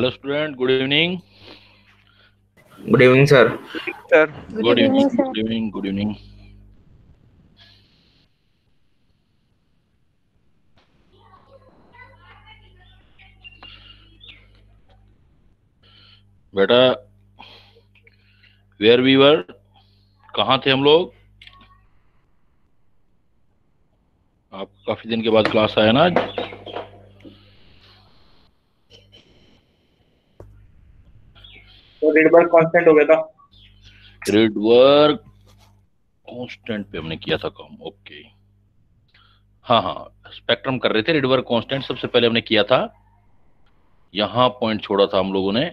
Hello student good evening good evening sir sir good evening good evening good evening बेटा where we were कहाँ थे हम लोग आप काफी दिन के बाद क्लास आया ना आज तो वर्क कांस्टेंट हो गया था रेड कांस्टेंट पे हमने किया था काम ओके हाँ हाँ स्पेक्ट्रम कर रहे थे रेड वर्क कांस्टेंट सबसे पहले हमने किया था यहां पॉइंट छोड़ा था हम लोगों ने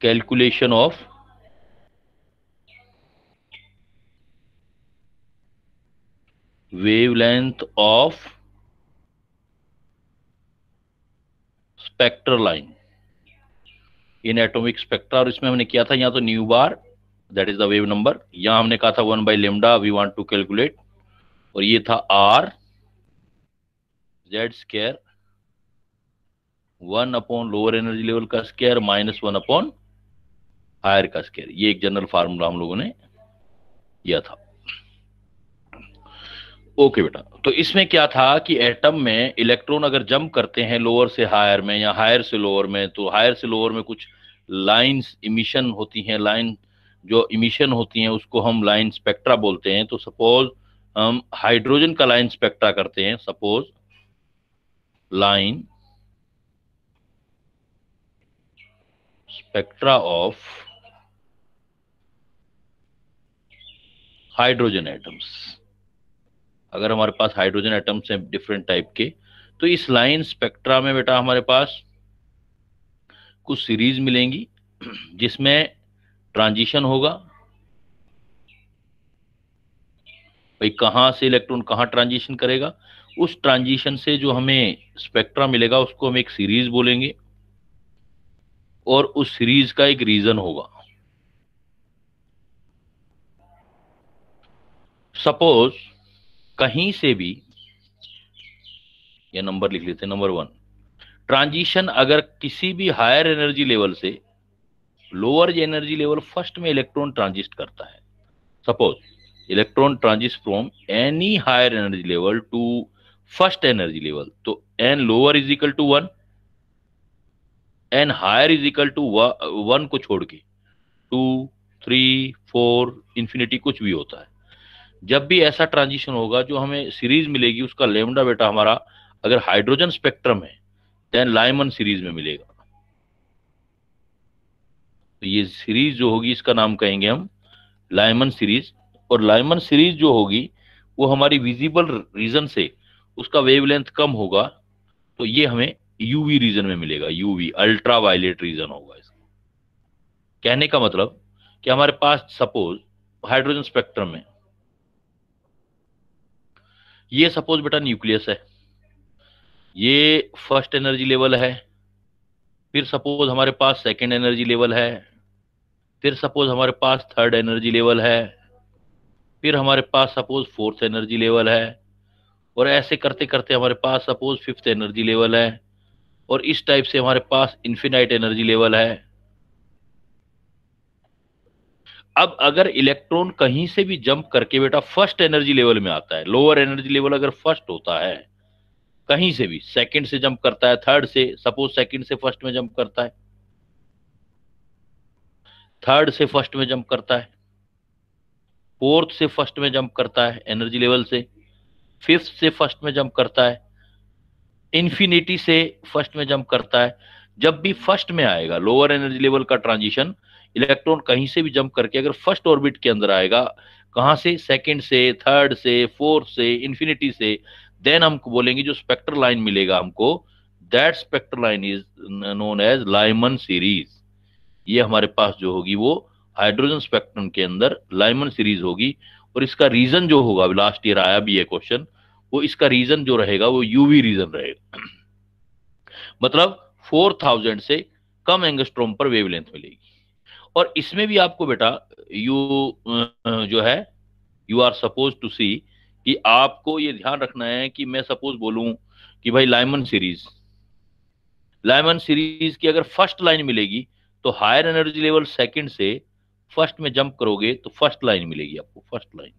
calculation of wavelength of spectral line in atomic spectra और इसमें हमने किया था या तो nu bar that is the wave number या हमने कहा था one by lambda we want to calculate और ये था R Z square one upon lower energy level का square minus one upon higher का स्केयर ये एक जनरल फार्मूला हम लोगों ने किया था ओके okay बेटा तो इसमें क्या था कि एटम में इलेक्ट्रॉन अगर जंप करते हैं लोअर से हायर में या हायर से लोअर में तो हायर से लोअर में कुछ लाइन्स इमिशन होती हैं लाइन जो इमिशन होती हैं उसको हम लाइन स्पेक्ट्रा बोलते हैं तो सपोज हम हाइड्रोजन का लाइन स्पेक्ट्रा करते हैं suppose line spectra of hydrogen atoms अगर हमारे पास हाइड्रोजन एटम्स हैं डिफरेंट टाइप के तो इस लाइन स्पेक्ट्रा में बेटा हमारे पास आपको सीरीज मिलेंगी जिसमें ट्रांजिशन होगा भाई कहां से इलेक्ट्रॉन कहां ट्रांजिशन करेगा उस ट्रांजिशन से जो हमें स्पेक्ट्रा मिलेगा उसको हम एक सीरीज बोलेंगे और उस सीरीज का एक रीजन होगा सपोज कहीं से भी ये नंबर लिख लेते नंबर वन ट्रांजिशन अगर किसी भी हायर एनर्जी लेवल से लोअर एनर्जी लेवल फर्स्ट में इलेक्ट्रॉन ट्रांजिस्ट करता है suppose electron transits from any higher energy level to first energy level तो N lower is equal to one N higher is equal to one को छोड़ के to three four infinity कुछ भी होता है जब भी ऐसा ट्रांजिशन होगा जो हमें सीरीज मिलेगी उसका लेमडा बेटा हमारा अगर हाइड्रोजन स्पेक्ट्रम है देन लाइमन सीरीज में मिलेगा तो ये सीरीज जो होगी इसका नाम कहेंगे हम लाइमन सीरीज और लाइमन सीरीज जो होगी वो हमारी विजिबल रीजन से उसका वेवलेंथ कम होगा तो ये हमें यूवी रीजन में मिलेगा यूवी अल्ट्रा वायलेट रीजन होगा इसका कहने का मतलब कि हमारे पास सपोज हाइड्रोजन स्पेक्ट्रम में ये सपोज बेटा न्यूक्लियस है ये फर्स्ट एनर्जी लेवल है फिर सपोज हमारे पास सेकेंड एनर्जी लेवल है फिर सपोज हमारे पास थर्ड एनर्जी लेवल है फिर हमारे पास सपोज फोर्थ एनर्जी लेवल है और ऐसे करते करते हमारे पास सपोज फिफ्थ एनर्जी लेवल है और इस टाइप से हमारे पास इन्फिनाइट एनर्जी लेवल है अब अगर इलेक्ट्रॉन कहीं से भी जंप करके बेटा फर्स्ट एनर्जी लेवल में आता है लोअर एनर्जी लेवल अगर फर्स्ट होता है कहीं से भी सेकंड से जंप करता है थर्ड से सपोज सेकंड से फर्स्ट में जंप करता है थर्ड से फर्स्ट में जंप करता है फोर्थ से फर्स्ट में जंप करता है एनर्जी लेवल से फिफ्थ से फर्स्ट में जंप करता है इन्फिनिटी से फर्स्ट में जंप करता है जब भी फर्स्ट में आएगा लोअर एनर्जी लेवल का ट्रांजिशन इलेक्ट्रॉन कहीं से भी जंप करके अगर फर्स्ट ऑर्बिट के अंदर आएगा कहां से सेकंड से थर्ड से फोर्थ से इन्फिनिटी से देन हम बोलेंगे जो स्पेक्ट्रल लाइन मिलेगा हमको that spectral line is known as Lyman series ये हमारे पास जो होगी वो हाइड्रोजन स्पेक्ट्रम के अंदर लाइमन सीरीज होगी और इसका रीजन जो होगा लास्ट ईयर आया भी है क्वेश्चन वो इसका रीजन जो रहेगा वो यूवी रीजन रहेगा मतलब 4000 से कम एंगस्ट्रोम पर वेवलेंथ मिलेगी और इसमें भी आपको बेटा यू जो है you are suppose to see कि आपको ये ध्यान रखना है कि मैं सपोज बोलूं कि भाई लाइमन सीरीज लाइमन सीरीज की अगर फर्स्ट लाइन मिलेगी तो हायर एनर्जी लेवल सेकंड से फर्स्ट में जंप करोगे तो फर्स्ट लाइन मिलेगी आपको फर्स्ट लाइन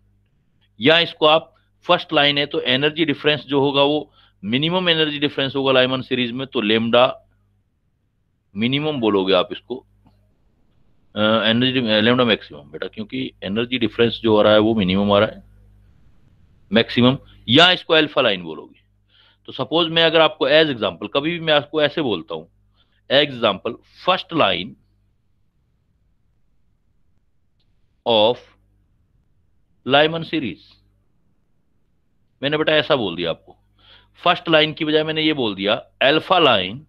या इसको आप फर्स्ट लाइन है तो एनर्जी डिफरेंस जो होगा वो मिनिमम एनर्जी डिफरेंस होगा लाइमन सीरीज में तो लेमडा मिनिमम बोलोगे आप इसको एनर्जी लेमडा मैक्सिमम बेटा क्योंकि एनर्जी डिफरेंस जो आ रहा है वो मिनिमम आ रहा है मैक्सिमम या इसको एल्फा लाइन बोलोगे तो सपोज मैं अगर आपको एज एग्जाम्पल कभी भी मैं आपको ऐसे बोलता हूं example first line of Lyman series मैंने बेटा ऐसा बोल दिया आपको फर्स्ट लाइन की बजाय मैंने ये बोल दिया alpha line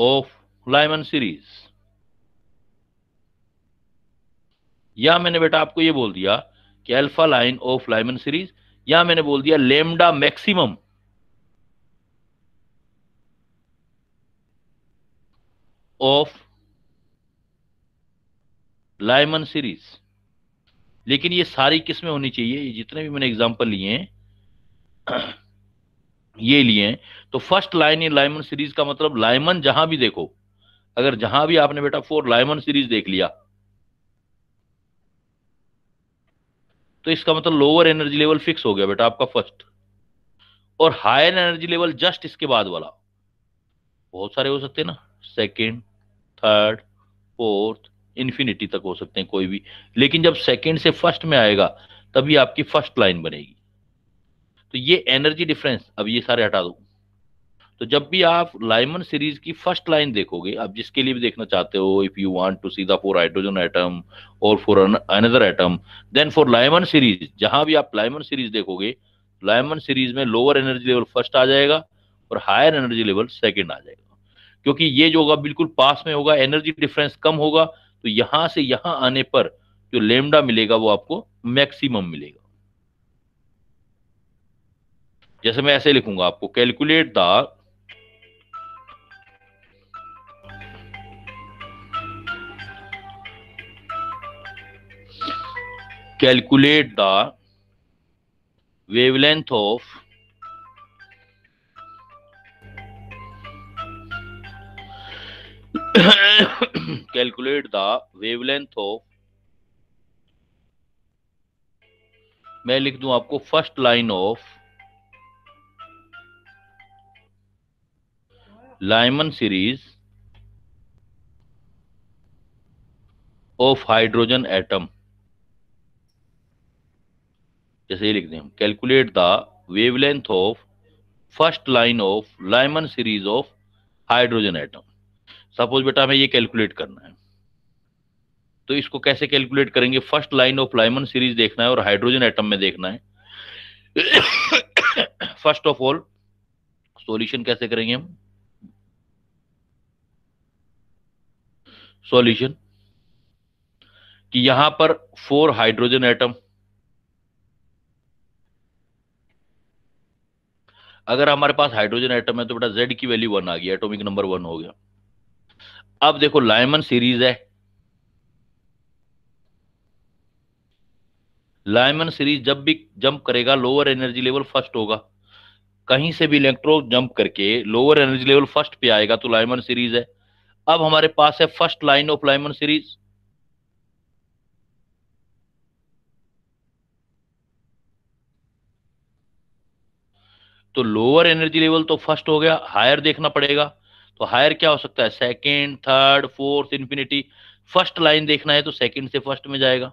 of Lyman series या मैंने बेटा आपको ये बोल दिया कि alpha line of Lyman series या मैंने बोल दिया lambda maximum of Lyman series लेकिन ये सारी किस्में होनी चाहिए ये जितने भी मैंने एग्जांपल लिए हैं ये लिए हैं तो first line in Lyman series का मतलब लाइमन जहां भी देखो अगर जहां भी आपने बेटा फोर लाइमन सीरीज देख लिया तो इसका मतलब लोअर एनर्जी लेवल फिक्स हो गया बेटा आपका फर्स्ट और हायर एनर्जी लेवल जस्ट इसके बाद वाला बहुत सारे हो सकते हैं ना सेकेंड थर्ड फोर्थ इन्फिनिटी तक हो सकते हैं कोई भी लेकिन जब सेकेंड से फर्स्ट में आएगा तभी आपकी फर्स्ट लाइन बनेगी तो ये एनर्जी डिफरेंस अब ये सारे हटा दो तो जब भी आप लाइमन सीरीज की फर्स्ट लाइन देखोगे आप जिसके लिए भी देखना चाहते हो if you want to see the for hydrogen atom और for another atom then for Lyman series जहां भी आप लाइमन सीरीज देखोगे लाइमन सीरीज में लोअर एनर्जी लेवल फर्स्ट आ जाएगा और हायर एनर्जी लेवल सेकेंड आ जाएगा क्योंकि ये जो होगा बिल्कुल पास में होगा एनर्जी डिफरेंस कम होगा तो यहां से यहां आने पर जो लेमडा मिलेगा वो आपको मैक्सिमम मिलेगा जैसे मैं ऐसे लिखूंगा आपको calculate the calculate the wavelength of calculate the wavelength of मैं लिख दूं आपको first line of Lyman series of hydrogen atom जैसे ये लिख दें हम calculate the wavelength of first line of Lyman series of hydrogen atom suppose बेटा हमें ये कैलकुलेट करना है तो इसको कैसे कैलकुलेट करेंगे first line of Lyman series देखना है और हाइड्रोजन एटम में देखना है फर्स्ट ऑफ ऑल सॉल्यूशन कैसे करेंगे हम सॉल्यूशन कि यहां पर फोर हाइड्रोजन एटम अगर हमारे पास हाइड्रोजन एटम है तो बेटा जेड की वैल्यू वन आ गई एटोमिक नंबर वन हो गया अब देखो लाइमन सीरीज है लाइमन सीरीज जब भी जंप करेगा लोअर एनर्जी लेवल फर्स्ट होगा कहीं से भी इलेक्ट्रो जंप करके लोअर एनर्जी लेवल फर्स्ट पे आएगा तो लाइमन सीरीज है अब हमारे पास है first line of Lyman series तो लोअर एनर्जी लेवल तो फर्स्ट हो गया हायर देखना पड़ेगा तो हायर क्या हो सकता है second third fourth infinity first line देखना है तो सेकेंड से फर्स्ट में जाएगा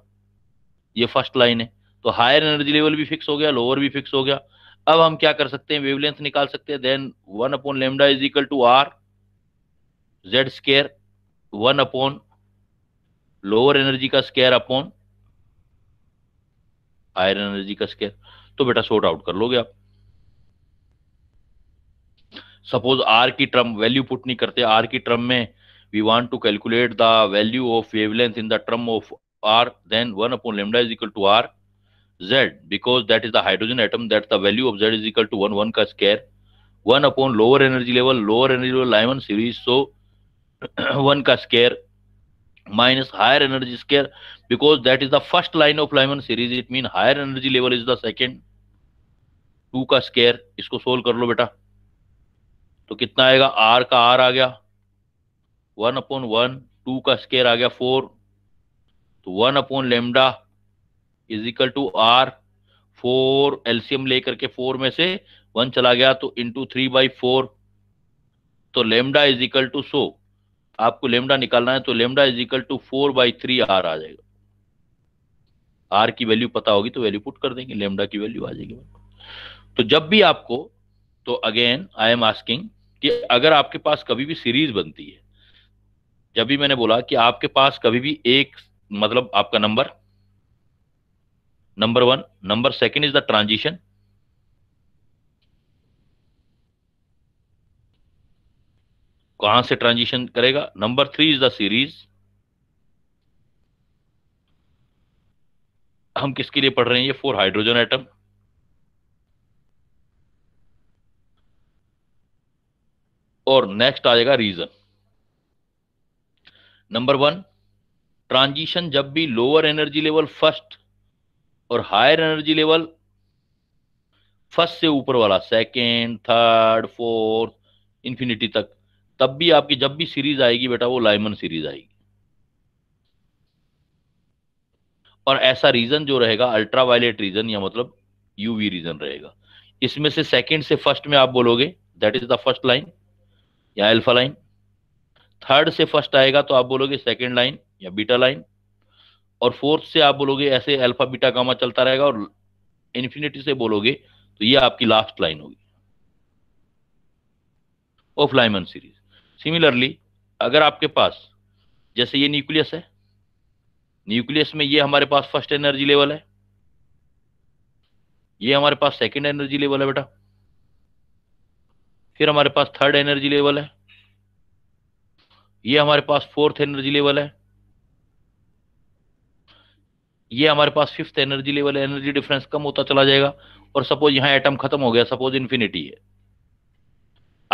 ये फर्स्ट लाइन है तो हायर एनर्जी लेवल भी फिक्स हो गया लोअर भी फिक्स हो गया अब हम क्या कर सकते हैं वेवलेंथ निकाल सकते हैं then one upon lambda is equal to R Z square one upon lower energy का स्केयर अपॉन हायर एनर्जी का स्केयर तो बेटा सॉर्ट आउट कर लोगे आप सपोज आर की ट्रम वैल्यू पुट नहीं करते आर की ट्रम में we want to calculate the value of wavelength in the term of R then one upon lambda is equal to R Z because that is the hydrogen atom that the value of Z is equal to one one का square one upon lower energy level lower energy level Lyman series so one का square minus higher energy square because that is the first line of Lyman series it mean higher energy level is the second two का square इसको solve कर लो बेटा तो कितना आएगा are का आर आ गया वन अपॉन वन टू का स्केयर आ गया फोर तो one upon lambda is equal to R four एल्सियम लेकर के फोर में से वन चला गया तो इंटू थ्री बाई फोर तो lambda is equal to so आपको लेमडा निकालना है तो lambda is equal to four by three R आ जाएगा आर की वैल्यू पता होगी तो वैल्यू पुट कर देंगे लेमडा की वैल्यू आ जाएगी तो जब भी आपको तो अगेन आई एम आस्किंग कि अगर आपके पास कभी भी सीरीज बनती है जब भी मैंने बोला कि आपके पास कभी भी एक मतलब आपका number number one number second is the transition कहां से ट्रांजिशन करेगा number three is the series हम किसके लिए पढ़ रहे हैं ये फोर हाइड्रोजन एटम और नेक्स्ट आ जाएगा रीजन नंबर वन ट्रांजिशन जब भी लोअर एनर्जी लेवल फर्स्ट और हायर एनर्जी लेवल फर्स्ट से ऊपर वाला सेकेंड थर्ड फोर्थ इंफिनिटी तक तब भी आपकी जब भी सीरीज आएगी बेटा वो लाइमन सीरीज आएगी और ऐसा रीजन जो रहेगा अल्ट्रावायलेट रीजन या मतलब यूवी रीजन रहेगा इसमें से सेकेंड से फर्स्ट में आप बोलोगे that is the first line या अल्फा लाइन थर्ड से फर्स्ट आएगा तो आप बोलोगे सेकेंड लाइन या बीटा लाइन और फोर्थ से आप बोलोगे ऐसे अल्फा बीटा गामा चलता रहेगा और इन्फिनिटी से बोलोगे तो ये आपकी लास्ट लाइन होगी ऑफ लाइमन सीरीज सिमिलरली अगर आपके पास जैसे ये न्यूक्लियस है न्यूक्लियस में ये हमारे पास फर्स्ट एनर्जी लेवल है ये हमारे पास सेकेंड एनर्जी लेवल है बेटा फिर हमारे पास थर्ड एनर्जी लेवल है ये हमारे पास फोर्थ एनर्जी लेवल है ये हमारे पास फिफ्थ एनर्जी लेवल है एनर्जी डिफरेंस कम होता चला जाएगा और सपोज यहां एटम खत्म हो गया सपोज इन्फिनिटी है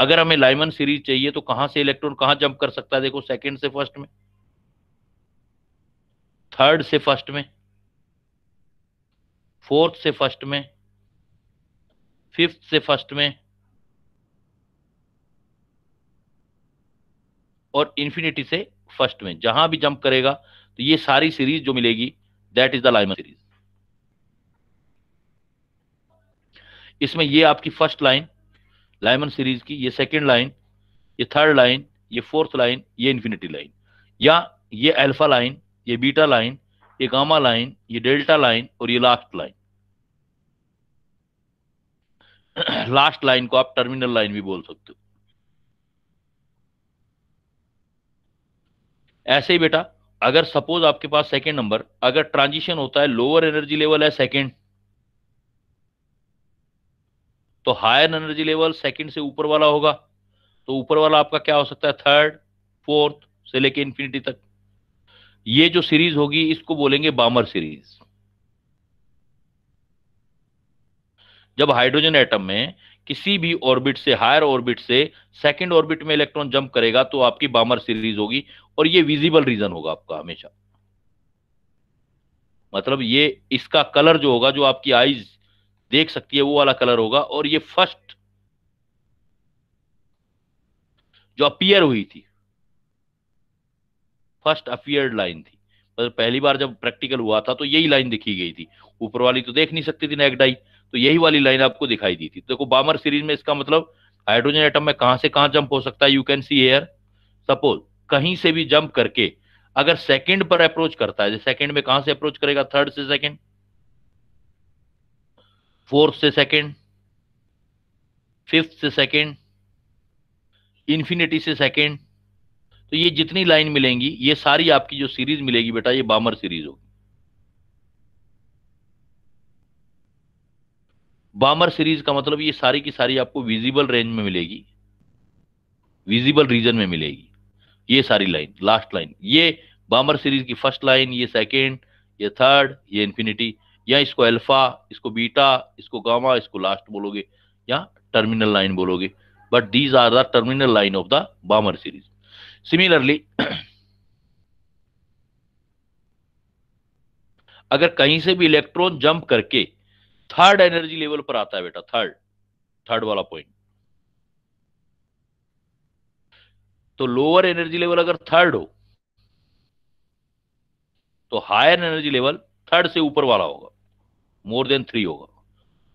अगर हमें लाइमन सीरीज चाहिए तो कहां से इलेक्ट्रॉन कहां जंप कर सकता है देखो सेकंड से फर्स्ट में थर्ड से फर्स्ट में फोर्थ से फर्स्ट में फिफ्थ से फर्स्ट में और इन्फिनिटी से फर्स्ट में जहां भी जंप करेगा तो ये सारी सीरीज जो मिलेगी that is the Lyman series इसमें ये आपकी फर्स्ट लाइन लाइमन सीरीज की ये सेकेंड लाइन ये थर्ड लाइन ये फोर्थ लाइन ये इन्फिनिटी लाइन या ये अल्फा लाइन ये बीटा लाइन ये गामा लाइन ये डेल्टा लाइन और ये लास्ट लाइन लास्ट लाइन को आप टर्मिनल लाइन भी बोल सकते हो ऐसे ही बेटा अगर सपोज आपके पास सेकेंड नंबर अगर ट्रांजिशन होता है लोअर एनर्जी लेवल है सेकेंड तो हायर एनर्जी लेवल सेकंड से ऊपर वाला होगा तो ऊपर वाला आपका क्या हो सकता है थर्ड फोर्थ से लेके इंफिनिटी तक ये जो सीरीज होगी इसको बोलेंगे बामर सीरीज जब हाइड्रोजन एटम में किसी भी ऑर्बिट से हायर ऑर्बिट से सेकेंड ऑर्बिट में इलेक्ट्रॉन जंप करेगा तो आपकी बामर सीरीज होगी और ये विजिबल रीजन होगा आपका हमेशा मतलब ये इसका कलर जो होगा जो आपकी आईज देख सकती है वो वाला कलर होगा और ये फर्स्ट जो अपियर हुई थी फर्स्ट अपियर लाइन थी मतलब पहली बार जब प्रैक्टिकल हुआ था तो यही लाइन दिखी गई थी ऊपर वाली तो देख नहीं सकती थी नेकडाई डाई तो यही वाली लाइन आपको दिखाई दी थी तो देखो बामर सीरीज में इसका मतलब हाइड्रोजन एटम में कहां से कहां जंप हो सकता है you can see here suppose कहीं से भी जंप करके अगर सेकंड पर अप्रोच करता है सेकंड में कहां से अप्रोच करेगा थर्ड से सेकंड फोर्थ से सेकंड फिफ्थ से सेकंड इन्फिनिटी से सेकंड तो ये जितनी लाइन मिलेंगी ये सारी आपकी जो सीरीज मिलेगी बेटा ये बामर सीरीज होगी बामर सीरीज का मतलब ये सारी की सारी आपको विजिबल रेंज में मिलेगी विजिबल रीजन में मिलेगी ये सारी लाइन लास्ट लाइन ये बामर सीरीज की फर्स्ट लाइन ये सेकेंड ये थर्ड ये इन्फिनिटी या इसको अल्फा इसको बीटा इसको गामा इसको लास्ट बोलोगे या टर्मिनल लाइन बोलोगे but these are the terminal line of the Balmer series similarly अगर कहीं से भी इलेक्ट्रॉन जंप करके थर्ड एनर्जी लेवल पर आता है बेटा थर्ड थर्ड वाला पॉइंट तो लोअर एनर्जी लेवल अगर थर्ड हो तो हायर एनर्जी लेवल थर्ड से ऊपर वाला होगा मोर देन थ्री होगा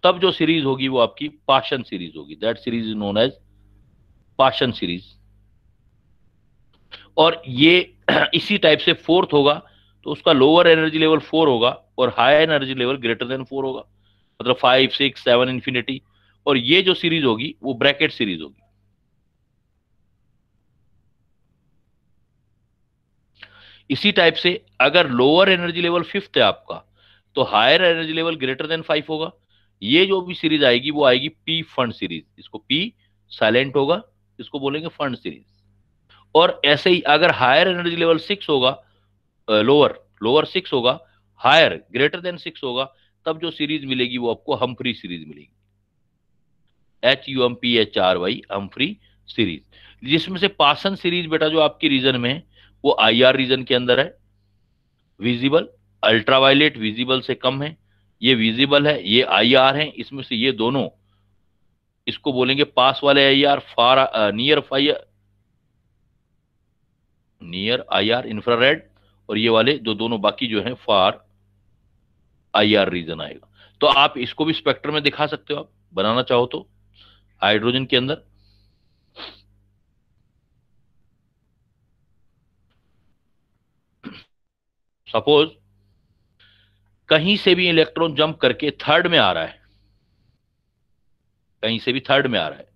तब जो सीरीज होगी वो आपकी पाशन सीरीज होगी that series is known as Paschen series और ये इसी टाइप से फोर्थ होगा तो उसका लोअर एनर्जी लेवल फोर होगा और higher energy level greater than four होगा मतलब फाइव सिक्स सेवन इन्फिनिटी और ये जो सीरीज होगी वो ब्रैकेट सीरीज होगी इसी टाइप से अगर लोअर एनर्जी लेवल फिफ्थ है आपका तो higher energy level greater than five होगा ये जो भी सीरीज आएगी वो आएगी पी फंड सीरीज इसको पी साइलेंट होगा इसको बोलेंगे फंड सीरीज और ऐसे ही अगर हायर एनर्जी लेवल सिक्स होगा लोअर लोअर सिक्स होगा हायर ग्रेटर देन सिक्स होगा तब जो सीरीज मिलेगी वो आपको हमफ्री सीरीज मिलेगी H U M P H R Y Humphrey series जिसमें से पासन सीरीज बेटा जो आपकी रीजन में है वो आई आर रीजन के अंदर है विजिबल अल्ट्रावायलेट विजिबल से कम है ये विजिबल है ये आई आर है इसमें से ये दोनों इसको बोलेंगे पास वाले I R far near far near I R infrared और ये वाले जो दोनों बाकी जो है फार आई आर रीजन आएगा तो आप इसको भी स्पेक्ट्रम में दिखा सकते हो आप बनाना चाहो तो हाइड्रोजन के अंदर सपोज कहीं से भी इलेक्ट्रॉन जंप करके थर्ड में आ रहा है कहीं से भी थर्ड में आ रहा है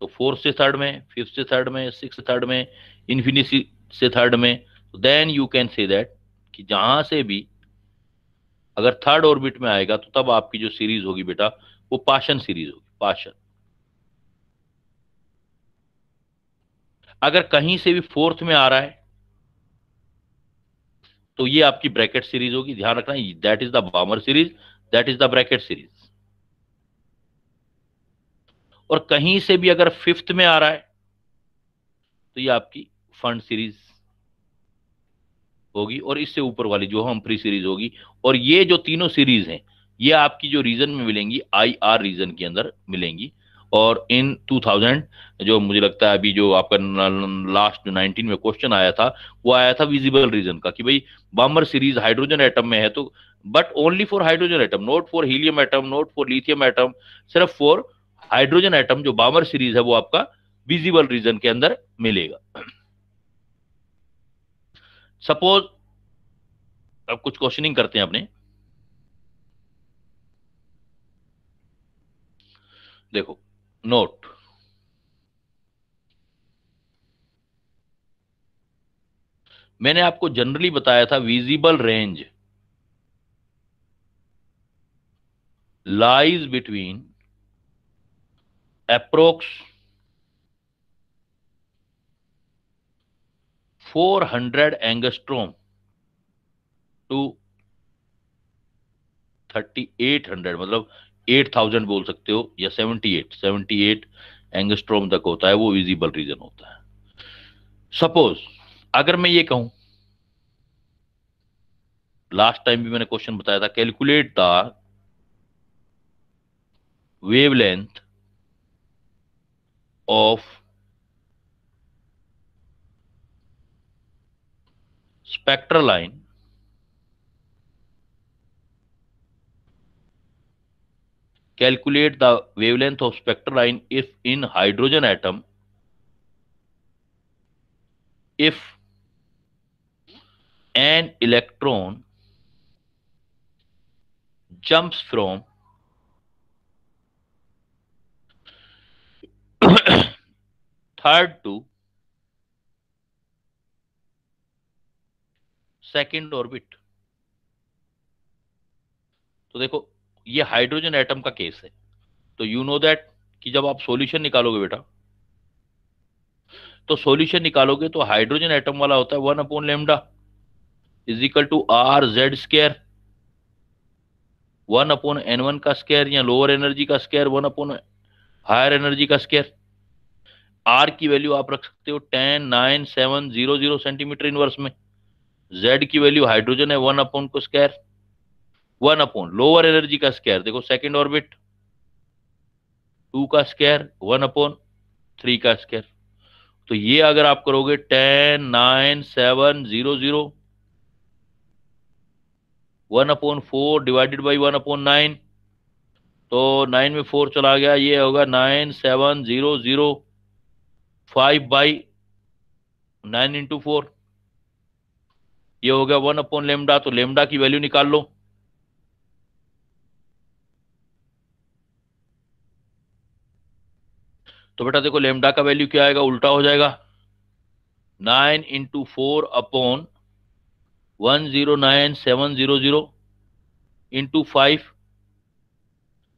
तो फोर्थ से थर्ड में फिफ्थ से थर्ड में सिक्स से थर्ड में इन्फिनिटी से थर्ड में then you can say that कि जहां से भी अगर थर्ड ऑर्बिट में आएगा तो तब आपकी जो सीरीज होगी बेटा वो पाशन सीरीज होगी पाशन अगर कहीं से भी फोर्थ में आ रहा है तो ये आपकी ब्रैकेट सीरीज होगी ध्यान रखना that is the Balmer series that is the Brackett series और कहीं से भी अगर फिफ्थ में आ रहा है तो ये आपकी फंड सीरीज होगी और इससे ऊपर वाली जो हम फ्री सीरीज होगी और ये जो तीनों सीरीज हैं ये आपकी जो रीजन में मिलेंगी आई आर रीजन के अंदर मिलेंगी और इन 2000 जो मुझे लगता है अभी जो आपका लास्ट जो 19 में क्वेश्चन आया था वो आया था विजिबल रीजन का कि भाई बॉम्बर सीरीज हाइड्रोजन एटम में है तो but only for hydrogen atom not for helium atom not for lithium atom सिर्फ फॉर हाइड्रोजन एटम जो बामर सीरीज है वो आपका विजिबल रीजन के अंदर मिलेगा सपोज अब कुछ क्वेश्चनिंग करते हैं अपने देखो नोट मैंने आपको जनरली बताया था visible range lies between approx 400 thirty eight 3800 मतलब 8000 बोल सकते हो या 78 78 एंगस्ट्रोम तक होता है वो विजिबल रीजन होता है सपोज अगर मैं ये कहूं लास्ट टाइम भी मैंने क्वेश्चन बताया था calculate the wavelength of spectral line calculate the wavelength of spectral line if in hydrogen atom if an electron jumps from third to second orbit तो देखो ये हाइड्रोजन एटम का केस है तो यू नो दैट कि जब आप solution निकालोगे बेटा तो सॉल्यूशन निकालोगे तो हाइड्रोजन एटम वाला होता है one upon lambda is equal to R Z square one upon N one का स्केयर या लोअर एनर्जी का square one upon higher energy का स्केयर आर की वैल्यू आप रख सकते हो ten nine seven zero zero centimetre inverse में जेड की वैल्यू हाइड्रोजन है वन अपॉन को square one upon lower energy का स्क्वायर देखो सेकंड ऑर्बिट टू का स्क्वायर वन अपॉन थ्री का स्क्वायर तो ये अगर आप करोगे ten nine seven zero zero one upon four divided by one upon nine तो नाइन में फोर चला गया ये होगा nine seven zero zero five by nine into four ये हो गया वन अपॉन लेमडा तो लेमडा की वैल्यू निकाल लो तो बेटा देखो लेमडा का वैल्यू क्या आएगा उल्टा हो जाएगा nine into four upon one zero nine seven zero zero into five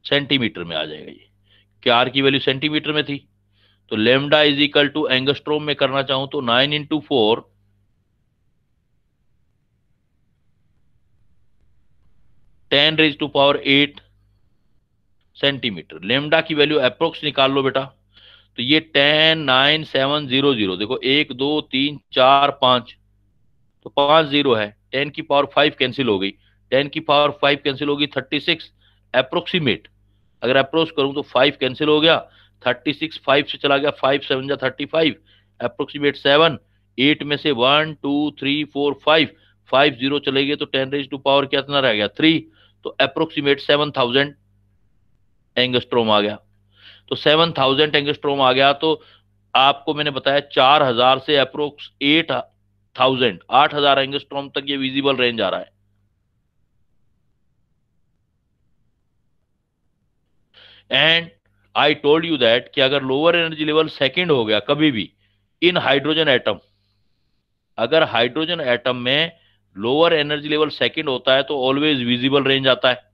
centimetre में आ जाएगा ये क्या आर की वैल्यू सेंटीमीटर में थी तो lambda is equal to angstrom में करना चाहूं तो nine into four ten raise to power eight centimetre lambda की वैल्यू अप्रोक्स निकाल लो बेटा तो ये ten nine seven zero zero देखो एक दो तीन चार पांच तो पांच जीरो है टेन की पावर फाइव कैंसिल हो गई टेन की पावर फाइव कैंसिल होगी थर्टी सिक्स अप्रोक्सीमेट अगर अप्रोक्स करूं तो फाइव कैंसिल हो गया थर्टी सिक्स फाइव से चला गया फाइव सेवन या thirty five approximate seven eight में से one two three four five five zero चले गए तो टेन रेज टू पावर कितना रह गया थ्री तो अप्रोक्सीमेट सेवन थाउजेंड एंगस्ट्रोम आ गया तो सेवन थाउजेंड एंगस्ट्रोम आ गया तो आपको मैंने बताया चार हजार से अप्रोक्स एट थाउजेंड आठ हजार एंगस्ट्रोम तक ये विजिबल रेंज आ रहा है and I told you that कि अगर लोअर एनर्जी लेवल सेकेंड हो गया कभी भी इन हाइड्रोजन एटम अगर हाइड्रोजन एटम में लोअर एनर्जी लेवल सेकंड होता है तो ऑलवेज विजिबल रेंज आता है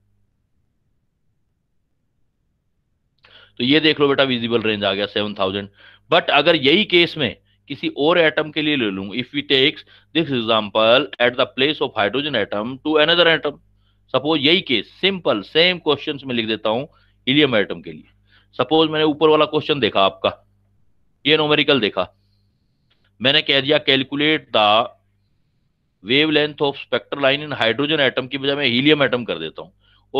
तो ये देख लो बेटा विजिबल रेंज आ गया सेवन थाउजेंड बट अगर यही केस में किसी और एटम के लिए ले लू if you takes this example at the place of hydrogen atom to another atom suppose यही केस सिंपल सेम क्वेश्चन में लिख देता हूं हीलियम एटम के लिए सपोज मैंने ऊपर वाला क्वेश्चन देखा आपका ये नोमेरिकल देखा मैंने कह दिया calculate the wave length of spectral line in hydrogen atom की बजाय मैं हीलियम एटम कर देता हूँ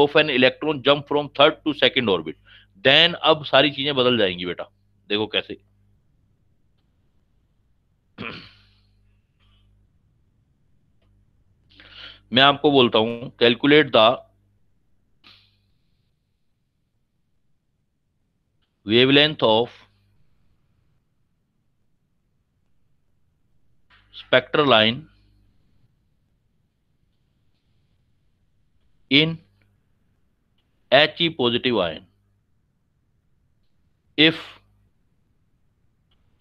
of an electron jump from third to second orbit then अब सारी चीजें बदल जाएंगी बेटा देखो कैसे मैं आपको बोलता हूं calculate the wavelength of spectral line in E e positive ion. If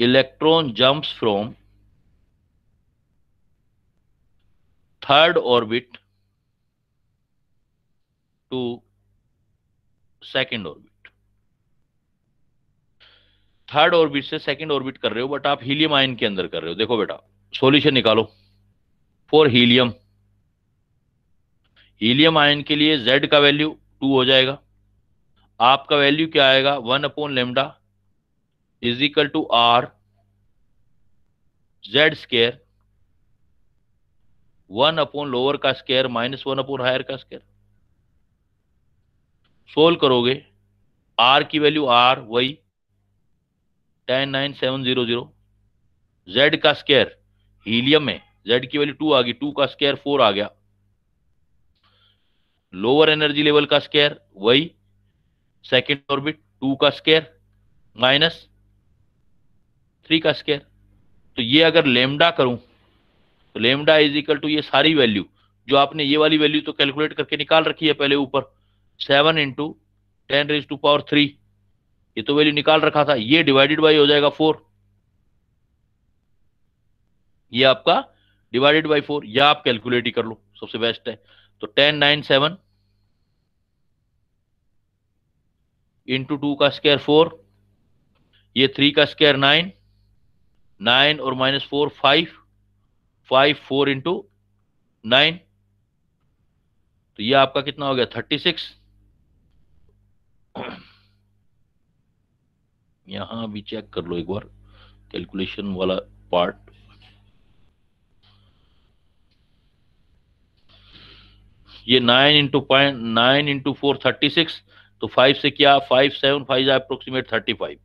electron jumps from third orbit to second orbit third orbit से सेकेंड ऑर्बिट कर रहे हो बट आप हीलियम आयन के अंदर कर रहे हो देखो बेटा सोल्यूशन निकालो फॉर हीलियम हीलियम आयन के लिए जेड का वैल्यू टू हो जाएगा आपका वैल्यू क्या आएगा one upon lambda is equal to R Z square one upon lower का square minus one upon higher का स्केयर सोल्व करोगे आर की वैल्यू आर वही ten nine seven zero zero Z का स्केयर हीलियम है Z की value two आ गई टू का स्केयर फोर आ गया लोअर एनर्जी लेवल का स्केयर वही सेकेंड ऑर्बिट टू का स्केयर माइनस थ्री का स्केयर तो ये अगर लेमडा करूं तो लेमडा इज इक्वल टू ये सारी वैल्यू जो आपने ये वाली वैल्यू तो कैलकुलेट करके निकाल रखी है पहले ऊपर seven into ten raise to power three ये तो वैल्यू निकाल रखा था ये डिवाइडेड बाई हो जाएगा फोर ये आपका डिवाइडेड बाई फोर या आप कैलकुलेट ही कर लो सबसे बेस्ट है तो ten nine seven into two का स्क्वायर फोर ये थ्री का स्केयर नाइन नाइन और minus four five five four into nine तो ये आपका कितना हो गया थर्टी सिक्स यहां भी चेक कर लो एक बार कैलकुलेशन वाला पार्ट ये nine into point nine into four thirty six तो फाइव से क्या five seven five approximate thirty five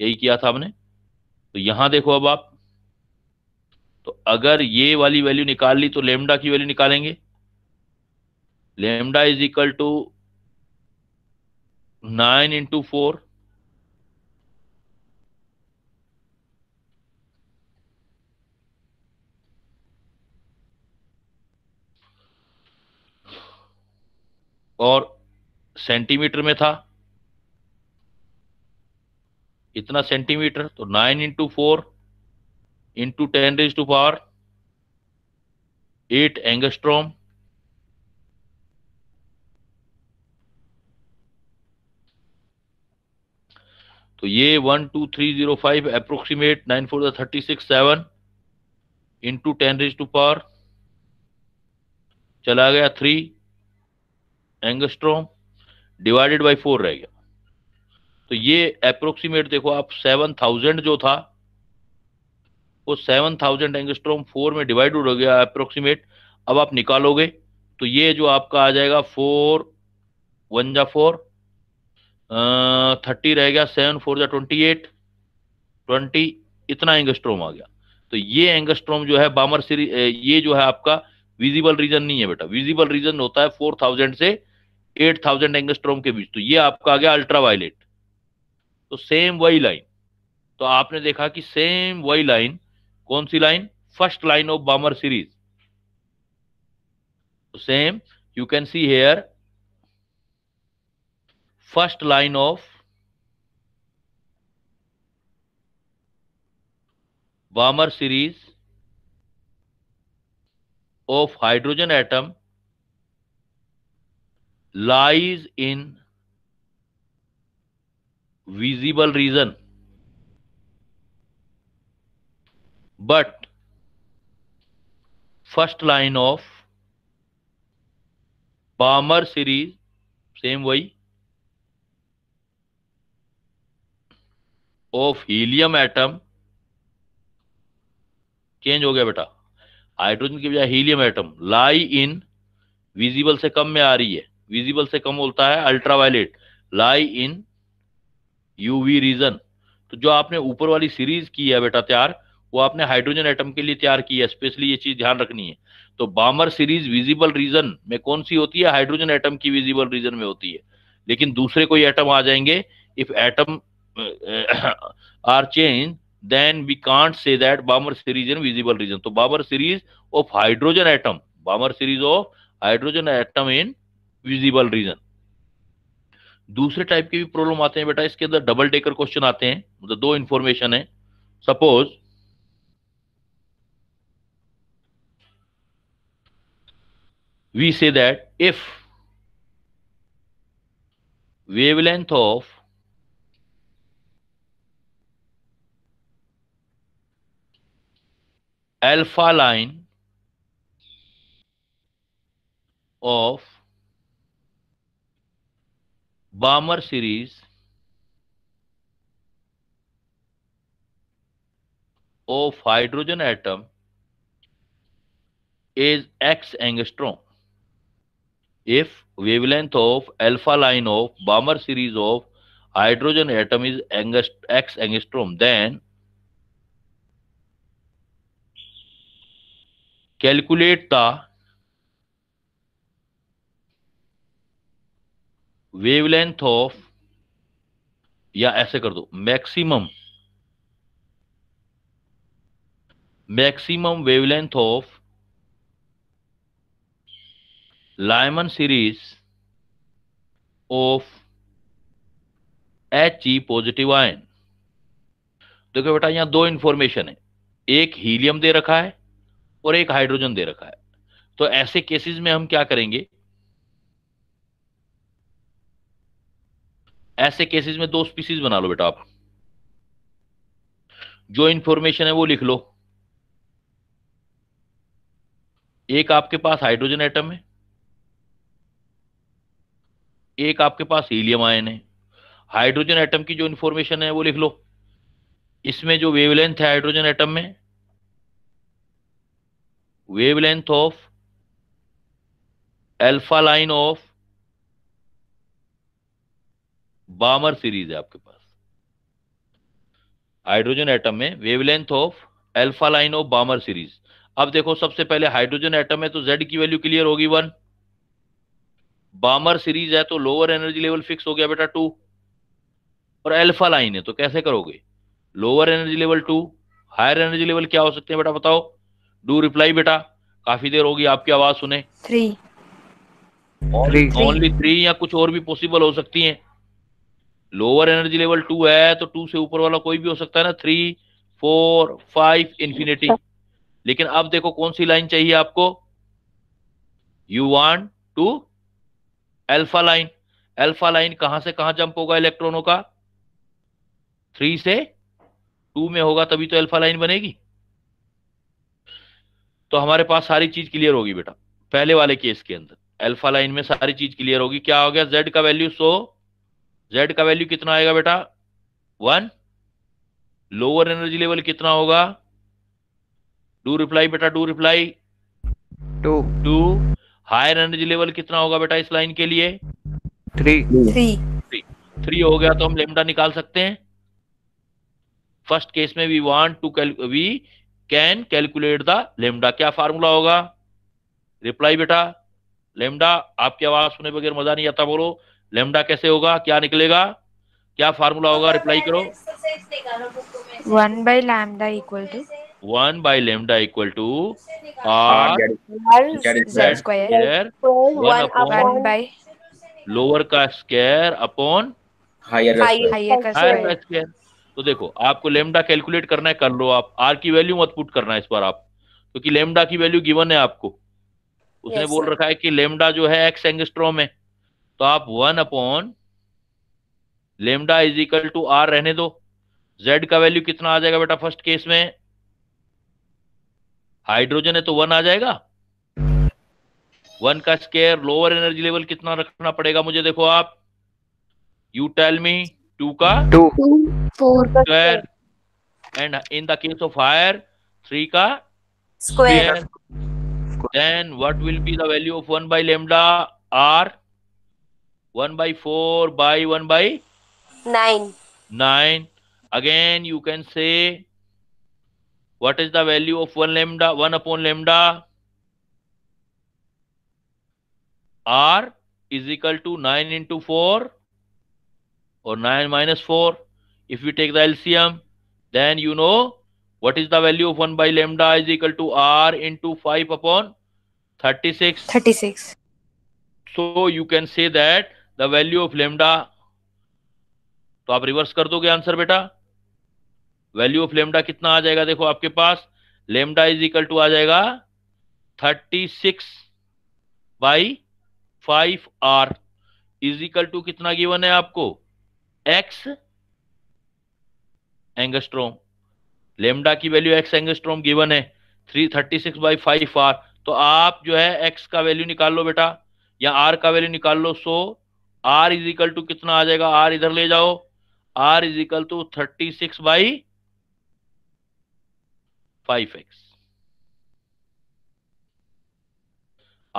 यही किया था हमने तो यहां देखो अब आप तो अगर ये वाली वैल्यू निकाल ली तो लेमडा की वैल्यू निकालेंगे lambda is equal to nine into four और सेंटीमीटर में था इतना सेंटीमीटर तो nine into four into ten raise to power eight angstrom तो ये one two three zero five approximate nine four thirty six seven into ten raise to power चला गया three angstrom divided by four रह गया तो ये approximate देखो आप सेवन थाउजेंड जो था वो सेवन थाउजेंड एंगस्ट्रोम फोर में डिवाइड हो गया अप्रोक्सीमेट अब आप निकालोगे तो ये जो आपका आ जाएगा फोर वन जा फोर थर्टी रह गया सेवन फोर जा ट्वेंटी एट ट्वेंटी इतना एंगस्ट्रोम आ गया तो ये एंगस्ट्रोम जो है बामर सीरीज ये जो है आपका विजिबल रीजन नहीं है बेटा विजिबल रीजन होता है फोर थाउजेंड से एट थाउजेंड एंगस्ट्रोम के बीच तो ये आपका आ गया अल्ट्रा वायलेट तो सेम वही लाइन तो आपने देखा कि सेम वही लाइन कौन सी line first line of Balmer series same you can see here first line of Balmer series of hydrogen atom lies in visible reason but first line of Palmer series same way of helium atom change हो गया बेटा hydrogen की बजाय helium atom lie in visible से कम में आ रही है विजिबल से कम बोलता है ultraviolet lie in UV region तो जो आपने ऊपर वाली सीरीज की है बेटा तैयार वो आपने हाइड्रोजन एटम के लिए तैयार की है स्पेशली ये चीज ध्यान रखनी है तो बामर सीरीज विजिबल रीजन में कौन सी होती है हाइड्रोजन एटम की विजिबल रीजन में होती है लेकिन दूसरे कोई एटम आ जाएंगे if atom are change then we can't say that Balmer series in visible region तो Balmer series of hydrogen atom Balmer series of hydrogen atom in visible region दूसरे टाइप के भी प्रॉब्लम आते हैं बेटा इसके अंदर डबल टेकर क्वेश्चन आते हैं मतलब दो इंफॉर्मेशन है suppose we say that if wavelength of alpha line of Balmer series of hydrogen atom is X angstrom if wavelength of alpha line of Balmer series of hydrogen atom is angst X angstrom then calculate the wavelength of या ऐसे कर दो maximum maximum wavelength of Lyman series of H E positive ion देखो बेटा यहां दो information है एक हीलियम दे रखा है और एक हाइड्रोजन दे रखा है तो ऐसे केसेस में हम क्या करेंगे ऐसे केसेस में दो स्पीसीज बना लो बेटा आप जो इंफॉर्मेशन है वो लिख लो एक आपके पास हाइड्रोजन एटम है एक आपके पास हीलियम आयन है हाइड्रोजन एटम की जो इंफॉर्मेशन है वो लिख लो इसमें जो वेवलेंथ है हाइड्रोजन एटम में wavelength of alpha line of Balmer series है आपके पास हाइड्रोजन एटम में wavelength of alpha line of Balmer series अब देखो सबसे पहले तो हाइड्रोजन एटम है तो जेड की वैल्यू क्लियर होगी वन बामर सीरीज है तो लोअर एनर्जी लेवल फिक्स हो गया बेटा टू और एल्फा लाइन है तो कैसे करोगे lower energy level two higher energy level क्या हो सकते हैं बेटा बताओ डू रिप्लाई बेटा काफी देर होगी आपकी आवाज सुने थ्री ओनली थ्री या कुछ और भी पॉसिबल हो सकती है लोअर एनर्जी लेवल टू है तो टू से ऊपर वाला कोई भी हो सकता है ना थ्री फोर फाइव इंफिनिटी लेकिन अब देखो कौन सी लाइन चाहिए आपको you one two alpha line alpha line कहां से कहां जंप होगा इलेक्ट्रॉनों का थ्री से टू में होगा तभी तो एल्फा लाइन बनेगी तो हमारे पास सारी चीज क्लियर होगी बेटा पहले वाले केस के अंदर एल्फा लाइन में सारी चीज क्लियर होगी क्या हो गया जेड का वैल्यू सो जेड का वैल्यू कितना आएगा बेटा वन लोअर एनर्जी लेवल कितना होगा डू रिप्लाई बेटा do reply two two higher energy level कितना होगा बेटा इस लाइन के लिए थ्री थ्री थ्री हो गया तो हम लेमडा निकाल सकते हैं फर्स्ट केस में we want to we can calculate the lambda क्या फार्मूला होगा रिप्लाई बेटा लेमडा आपकी आवाज सुने बगैर मजा नहीं आता बोलो लेमडा कैसे होगा क्या निकलेगा क्या फार्मूला होगा रिप्लाई करो one by lambda equal to one by lambda equal to R by lower का स्क्वायर अपॉन हायर का स्क्वायर तो देखो आपको लेमडा कैलकुलेट करना है कर लो आप आर की वैल्यू मत पुट करना है इस बार आप क्योंकि लेमडा की वैल्यू गिवन है आपको उसने बोल रखा है कि लेमडा जो है एक्स एंगस्ट्रोम है तो आप one upon lambda is equal to R रहने दो जेड का वैल्यू कितना आ जाएगा बेटा फर्स्ट केस में हाइड्रोजन है तो वन आ जाएगा वन का स्केयर लोअर एनर्जी लेवल कितना रखना पड़ेगा मुझे देखो आप यू टेल मी टू का two square and in the case of higher three का square then what will be the value of one by lambda R 1 by 4 by 1 by 9. 9. Again, you can say what is the value of 1 lambda, 1 upon lambda? R is equal to 9 into 4 or 9 minus 4. If you take the LCM, then you know what is the value of 1 by lambda is equal to R into 5 upon 36. 36. So you can say that the value of lambda तो आप reverse कर दोगे answer बेटा value of lambda कितना आ जाएगा देखो आपके पास लेमडा इज इक्वल टू आ जाएगा thirty six by five R is equal to कितना गिवन है आपको एक्स एंगस्ट्रोम लेमडा की वैल्यू एक्स एंगस्ट्रोम गिवन है three thirty six by five R तो आप जो है एक्स का वैल्यू निकाल लो बेटा या आर का वैल्यू निकाल लो so R is equal to कितना आ जाएगा आर इधर ले जाओ R is equal to thirty six by five X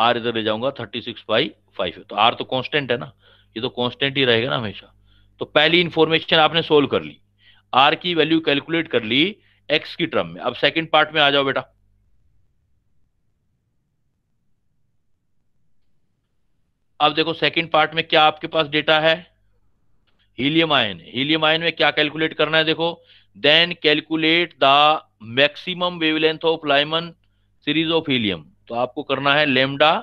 R इधर ले जाऊंगा थर्टी सिक्स बाई फाइव तो आर तो कांस्टेंट है ना ये तो कांस्टेंट ही रहेगा ना हमेशा तो पहली इंफॉर्मेशन आपने सोल्व कर ली आर की वैल्यू कैलकुलेट कर ली एक्स की टर्म में अब सेकंड पार्ट में आ जाओ बेटा अब देखो सेकंड पार्ट में क्या आपके पास डेटा है हीलियम आयन हीलियम आयन में क्या कैलकुलेट करना है देखो then calculate the maximum wavelength of Lyman series of helium तो आपको करना है lambda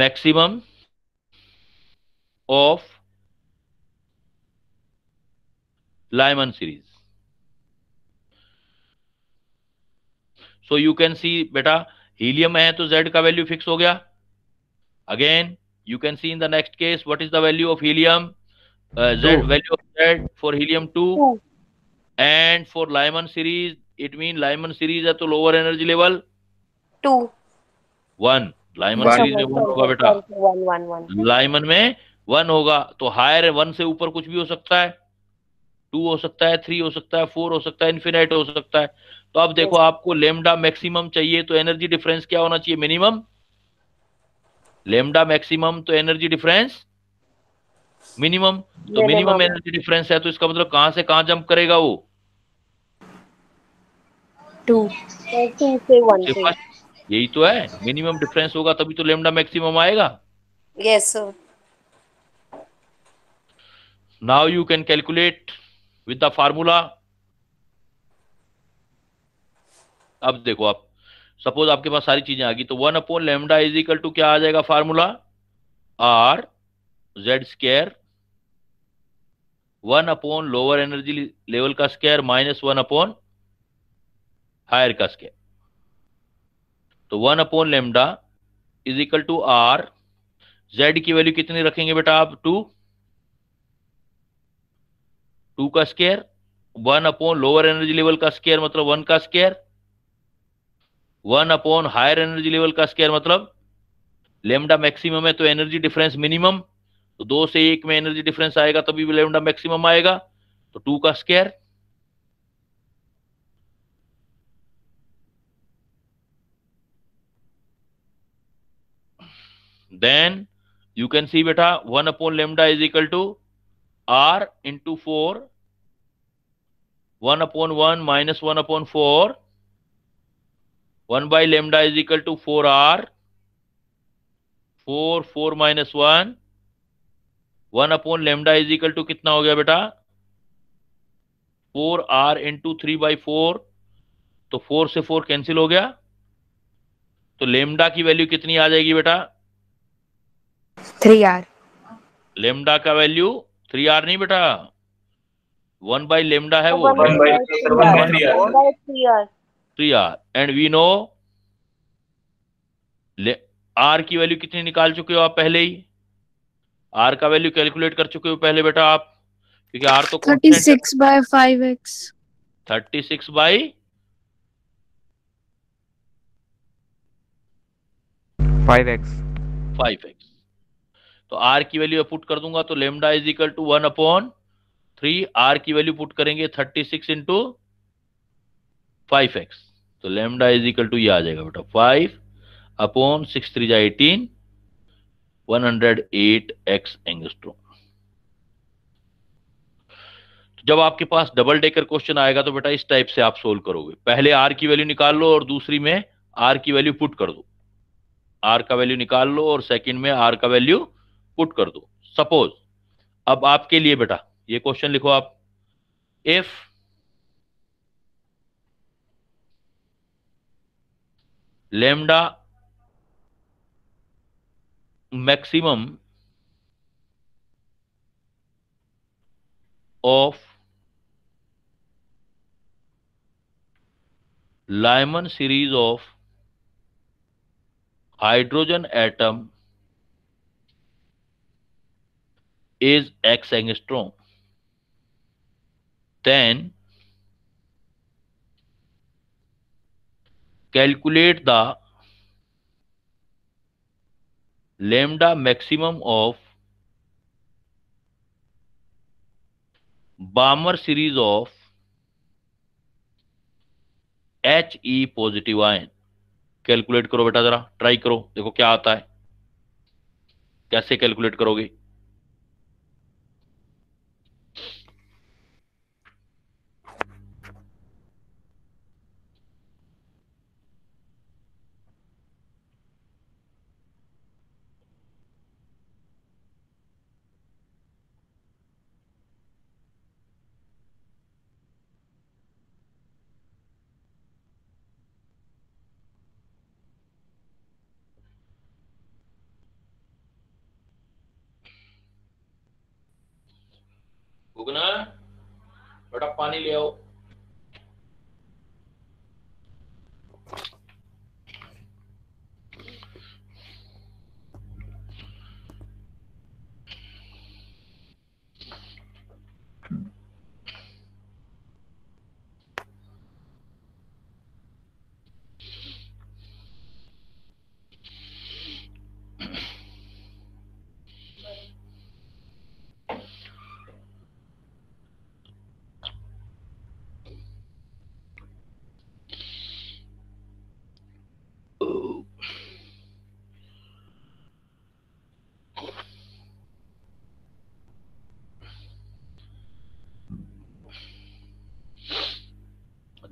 maximum of Lyman series so you can see बेटा हीलियम है तो जेड का वैल्यू फिक्स हो गया again you can see in the next case what is the value of helium Z value of Z for helium two and for Lyman series it mean Lyman series है तो lower energy level two one Lyman series में होगा बेटा Lyman में one होगा तो higher one से ऊपर कुछ भी हो सकता है टू हो सकता है थ्री हो सकता है फोर हो सकता है इन्फिनाइट हो सकता है तो अब देखो आपको लेमडा मैक्सिमम चाहिए तो एनर्जी डिफरेंस क्या होना चाहिए मिनिमम लेमडा मैक्सिमम तो एनर्जी डिफरेंस मिनिमम तो मिनिमम एनर्जी डिफरेंस है तो इसका मतलब कहां से कहां जंप करेगा वो टू यही तो है मिनिमम डिफरेंस होगा तभी तो लेमडा मैक्सिमम आएगा yes now you can calculate with the formula अब देखो आप सपोज आपके पास सारी चीजें आ गई तो one upon lambda is equal to क्या आ जाएगा formula R Z square one upon lower energy level का square minus one upon higher का स्केयर तो one upon lambda is equal to R Z की वैल्यू कितनी रखेंगे बेटा आप टू टू का square one upon lower energy level का स्केयर मतलब वन का square one upon higher energy level का स्केयर मतलब लेमडा मैक्सिमम है तो एनर्जी डिफरेंस मिनिमम तो दो से एक में एनर्जी डिफरेंस आएगा तभी भी लेमडा मैक्सिमम आएगा तो टू का square then you can see बेटा one upon lambda is equal to R into four one upon one minus one upon four one by lambda is equal to four R four four minus one one upon lambda is equal to कितना हो गया बेटा four R into three by four तो four से four cancel हो गया तो lambda की वैल्यू कितनी आ जाएगी बेटा थ्री आर लेमडा का वैल्यू थ्री आर नहीं बेटा वन बाई लेमडा है वो three R and we know R की वैल्यू कितनी निकाल चुके हो आप पहले ही आर का वैल्यू कैलकुलेट कर चुके हो पहले बेटा आप क्योंकि आर तो thirty six by five X thirty six by five X five X R तो की वैल्यू पुट कर दूंगा तो lambda is equal to one upon three R की वैल्यू पुट करेंगे thirty six into five X तो lambda is equal to ये आ जाएगा बेटा फाइव अपॉन सिक्स थ्री जा eighteen one hundred eight X angstrom जब आपके पास डबल डेकर क्वेश्चन आएगा तो बेटा इस टाइप से आप सोल्व करोगे पहले आर की वैल्यू निकाल लो और दूसरी में आर की वैल्यू पुट कर दो आर का वैल्यू निकाल लो और सेकंड में आर का वैल्यू पुट कर दो सपोज अब आपके लिए बेटा ये क्वेश्चन लिखो आप if lambda maximum of Lyman series of hydrogen atom is x angstrom then calculate the lambda maximum of bomber series of H E positive ion calculate करो बेटा जरा ट्राई करो देखो क्या आता है कैसे कैलकुलेट करोगे know,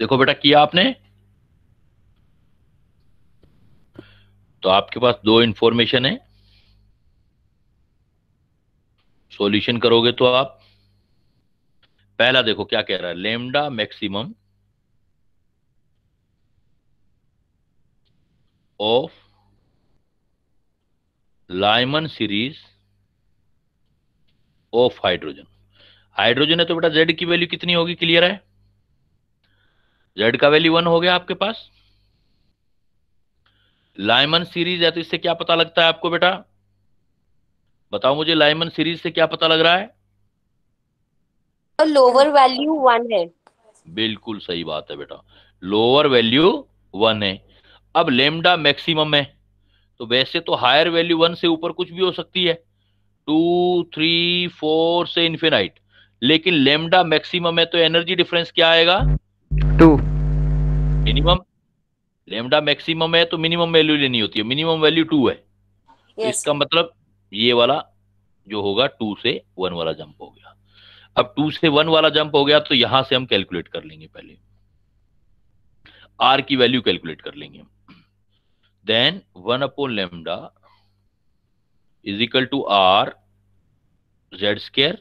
देखो बेटा किया आपने तो आपके पास दो इंफॉर्मेशन है सॉल्यूशन करोगे तो आप पहला देखो क्या कह रहा है lambda maximum of Lyman series of hydrogen hydrogen है तो बेटा जेड की वैल्यू कितनी होगी क्लियर है जेड का वैल्यू वन हो गया आपके पास लाइमन सीरीज है तो इससे क्या पता लगता है आपको बेटा बताओ मुझे लाइमन सीरीज से क्या पता लग रहा है लोअर वैल्यू वन है बिल्कुल सही बात है बेटा लोअर वैल्यू वन है अब लेमडा मैक्सिमम है तो वैसे तो हायर वैल्यू वन से ऊपर कुछ भी हो सकती है टू थ्री फोर से इन्फिनाइट लेकिन लेमडा मैक्सिमम है तो एनर्जी डिफरेंस क्या आएगा मिनिमम लेमडा मैक्सिमम है तो मिनिमम वैल्यू लेनी होती है मिनिमम वैल्यू टू है yes. इसका मतलब ये वाला जो होगा टू से वन वाला जंप हो गया अब टू से वन वाला जंप हो गया तो यहां से हम कैलकुलेट कर लेंगे पहले आर की वैल्यू कैलकुलेट कर लेंगे then one upon lambda is equal to R Z square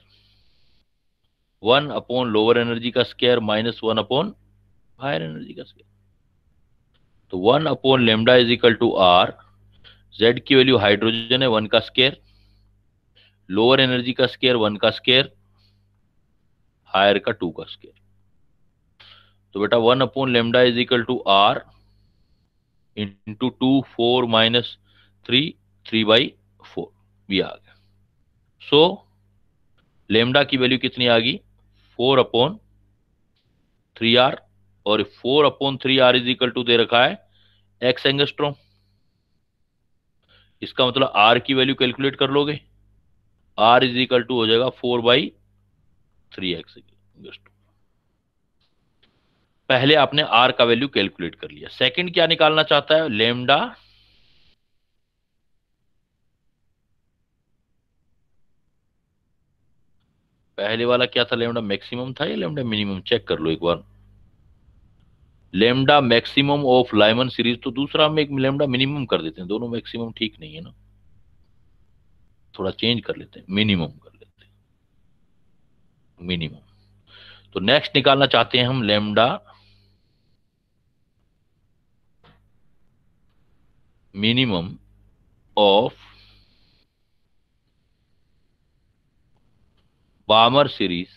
one upon lower energy का square minus one upon higher energy का स्केयर तो one upon lambda is equal to R Z की value hydrogen है one का square lower energy का square one का square higher का two का स्केयर तो बेटा one upon lambda is equal to R into two four minus three three by four भी आ गया सो लेमडा की वैल्यू कितनी आ गई फोर अपॉन थ्री आर और four upon three R is equal to दे रखा है एक्स एंगस्ट्रोम इसका मतलब आर की वैल्यू कैलकुलेट कर लोगे आर इज इक्वल टू हो जाएगा फोर बाई थ्री एक्स पहले आपने आर का वैल्यू कैलकुलेट कर लिया सेकंड क्या निकालना चाहता है लेमडा पहले वाला क्या था लेमडा मैक्सिमम था या लेमडा मिनिमम चेक कर लो एक बार lambda maximum of Lyman series तो दूसरा हम एक लेमडा मिनिमम कर देते हैं दोनों मैक्सिमम ठीक नहीं है ना थोड़ा चेंज कर लेते हैं मिनिमम कर लेते हैं मिनिमम तो नेक्स्ट निकालना चाहते हैं हम lambda minimum of Balmer series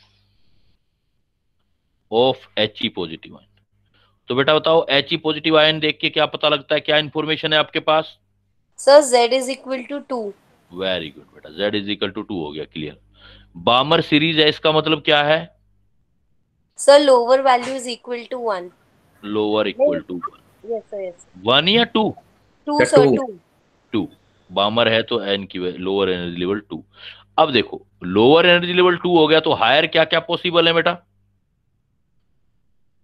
of H E positive ion तो बेटा बताओ एच ई पॉजिटिव आयन देख के क्या पता लगता है क्या इन्फॉर्मेशन है आपके पास sir Z is equal to two very good बेटा Z is equal to two हो गया क्लियर बामर सीरीज है इसका मतलब क्या है sir lower value is equal to one lower equal to one one या two two sir two two Balmer है तो एन की लोअर एनर्जी लेवल टू अब देखो लोअर एनर्जी लेवल टू हो गया तो हायर क्या क्या पॉसिबल है बेटा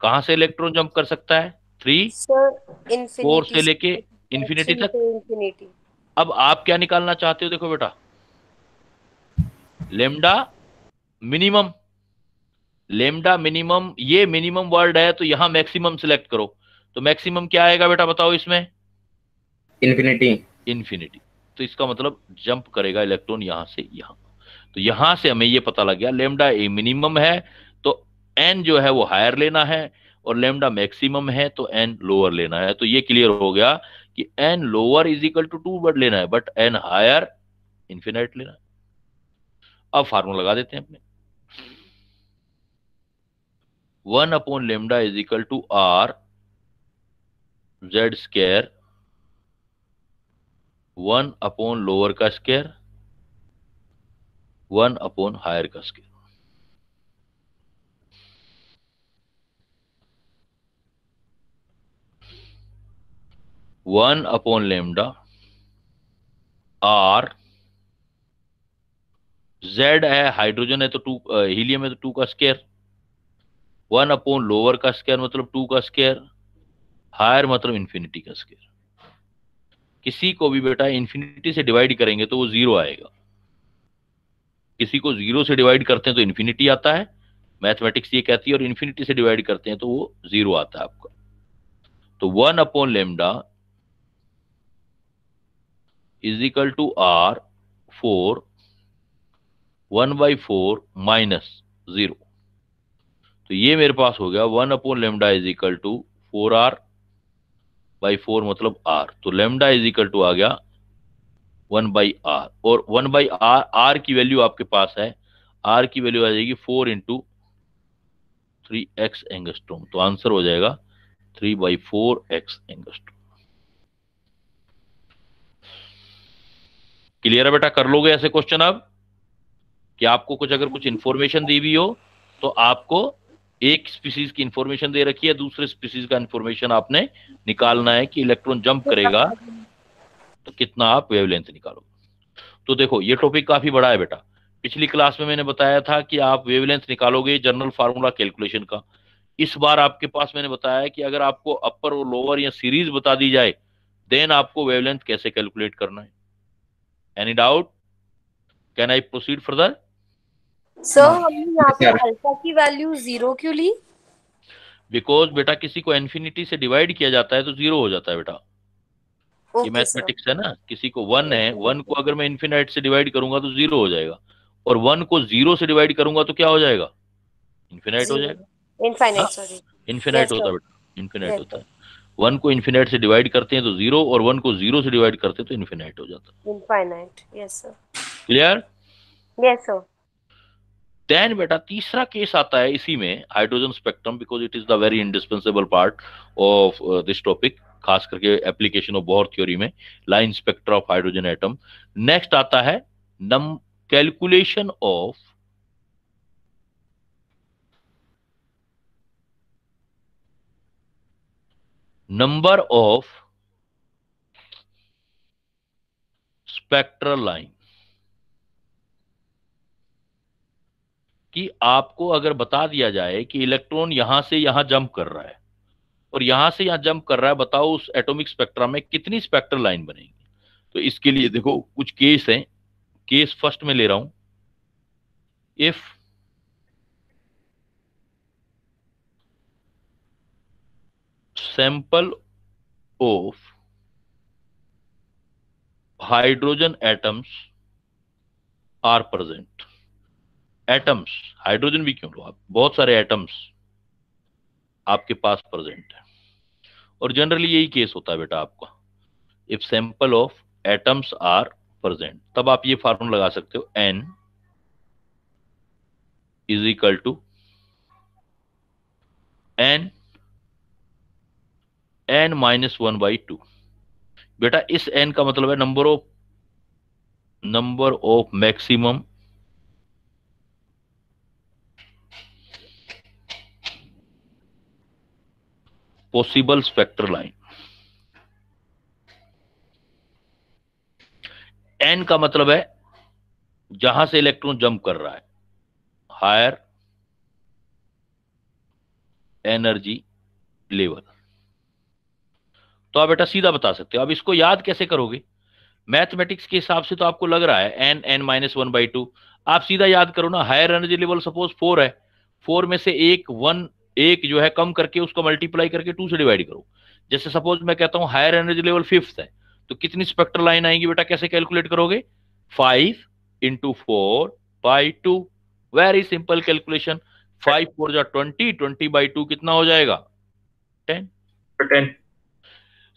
कहाँ से इलेक्ट्रॉन जंप कर सकता है थ्री फोर से लेके इन्फिनिटी तक इन्फिनिटी अब आप क्या निकालना चाहते हो देखो बेटा लेमडा मिनिमम लेमडा मिनिमम ये मिनिमम वर्ड है तो यहाँ मैक्सिमम सिलेक्ट करो तो मैक्सिमम क्या आएगा बेटा बताओ इसमें इन्फिनिटी इन्फिनिटी तो इसका मतलब जंप करेगा इलेक्ट्रॉन यहां से यहां तो यहां से हमें ये पता लग गया लेमडा ए मिनिमम है एन जो है वो हायर लेना है और लेमडा मैक्सिमम है तो एन लोअर लेना है तो ये क्लियर हो गया कि N lower is equal to two but लेना है बट एन हायर इंफिनाइट लेना है अब फार्मूला लगा देते हैं अपने one upon lambda is equal to R Z square one upon lower का स्केयर वन अपॉन हायर का square one upon lambda R Z है हाइड्रोजन है तो टू हीलियम है तो टू का स्केयर वन अपॉन लोअर का स्केयर मतलब टू का स्केयर हायर मतलब इन्फिनिटी का स्केयर किसी को भी बेटा इन्फिनिटी से डिवाइड करेंगे तो वो जीरो आएगा किसी को जीरो से डिवाइड करते हैं तो इन्फिनिटी आता है मैथमेटिक्स ये कहती है और इन्फिनिटी से डिवाइड करते हैं तो वो जीरो आता है आपका तो one upon lambda is equal to R four one by four minus zero तो ये मेरे पास हो गया one upon lambda is equal to four R by four मतलब आर तो लेमडा इज इक्वल टू आ गया वन बाई आर और वन बाई आर आर की वैल्यू आपके पास है आर की वैल्यू आ जाएगी four into three X angstrom तो आंसर हो जाएगा three by four X angstrom clear है बेटा कर लोगे ऐसे क्वेश्चन आप कि आपको कुछ अगर कुछ इंफॉर्मेशन दी हुई हो तो आपको एक स्पीसीज की इंफॉर्मेशन दे रखी है दूसरे स्पीसीज का इंफॉर्मेशन आपने निकालना है कि इलेक्ट्रॉन जंप करेगा तो कितना आप वेवलेंथ निकालोगे तो देखो ये टॉपिक काफी बड़ा है बेटा पिछली क्लास में मैंने बताया था कि आप वेवलेंथ निकालोगे जनरल फार्मूला कैलकुलेशन का इस बार आपके पास मैंने बताया कि अगर आपको अपर और लोअर या सीरीज बता दी जाए देन आपको वेवलेंथ कैसे कैलकुलेट करना है any doubt can I proceed further sir की वैल्यू जीरो क्यों ली बिकॉज बेटा किसी को इन्फिनिटी से डिवाइड किया जाता है तो जीरो हो जाता है बेटा okay, ये मैथमेटिक्स है ना किसी को वन है वन को अगर मैं इन्फिनाइट से डिवाइड करूंगा तो जीरो हो जाएगा और वन को जीरो से डिवाइड करूंगा तो क्या हो जाएगा इन्फिनाइट हो जाएगा इन्फिनाइट हाँ? इन्फिनाइट होता है बेटा इन्फिनाइट होता है वन को इन्फिनाइट से डिवाइड करते हैं तो जीरो और वन को जीरो से डिवाइड करते हैं तो इन्फिनाइट हो जाता है क्लियर यस देन बेटा तीसरा केस आता है इसी में hydrogen spectrum because it is the very indispensable part of this topic खास करके एप्लीकेशन ऑफ बोहर थ्योरी में line spectra of hydrogen atom next आता है नम calculation of number of spectral line कि आपको अगर बता दिया जाए कि इलेक्ट्रॉन यहां से यहां जंप कर रहा है और यहां से यहां जंप कर रहा है बताओ उस एटॉमिक स्पेक्ट्रा में कितनी स्पेक्ट्रल लाइन बनेगी तो इसके लिए देखो कुछ केस हैं केस फर्स्ट में ले रहा हूं if sample of hydrogen atoms are present. Atoms hydrogen भी क्यों लो आप बहुत सारे एटम्स आपके पास प्रेजेंट है और जनरली यही केस होता है बेटा आपका if sample of atoms are present तब आप ये फार्मूला लगा सकते हो N is equal to N N minus one by two बेटा इस एन का मतलब है number of number of maximum possible spectral line N का मतलब है जहां से इलेक्ट्रॉन जंप कर रहा है हायर एनर्जी लेवल तो आप बेटा सीधा बता सकते हो अब इसको याद कैसे करोगे मैथमेटिक्स के हिसाब से तो आपको लग रहा है N N minus one by two आप सीधा याद करो ना higher energy level suppose four है फोर में से एक वन एक जो है कम करके उसको मल्टीप्लाई करके टू से डिवाइड करो जैसे सपोज मैं कहता हूँ हायर एनर्जी लेवल फिफ्थ है तो कितनी स्पेक्ट्रल लाइन आएगी बेटा कैसे कैलकुलेट करोगे five into four by two very simple calculation five four जो ट्वेंटी ट्वेंटी बाई टू कितना हो जाएगा टेन टेन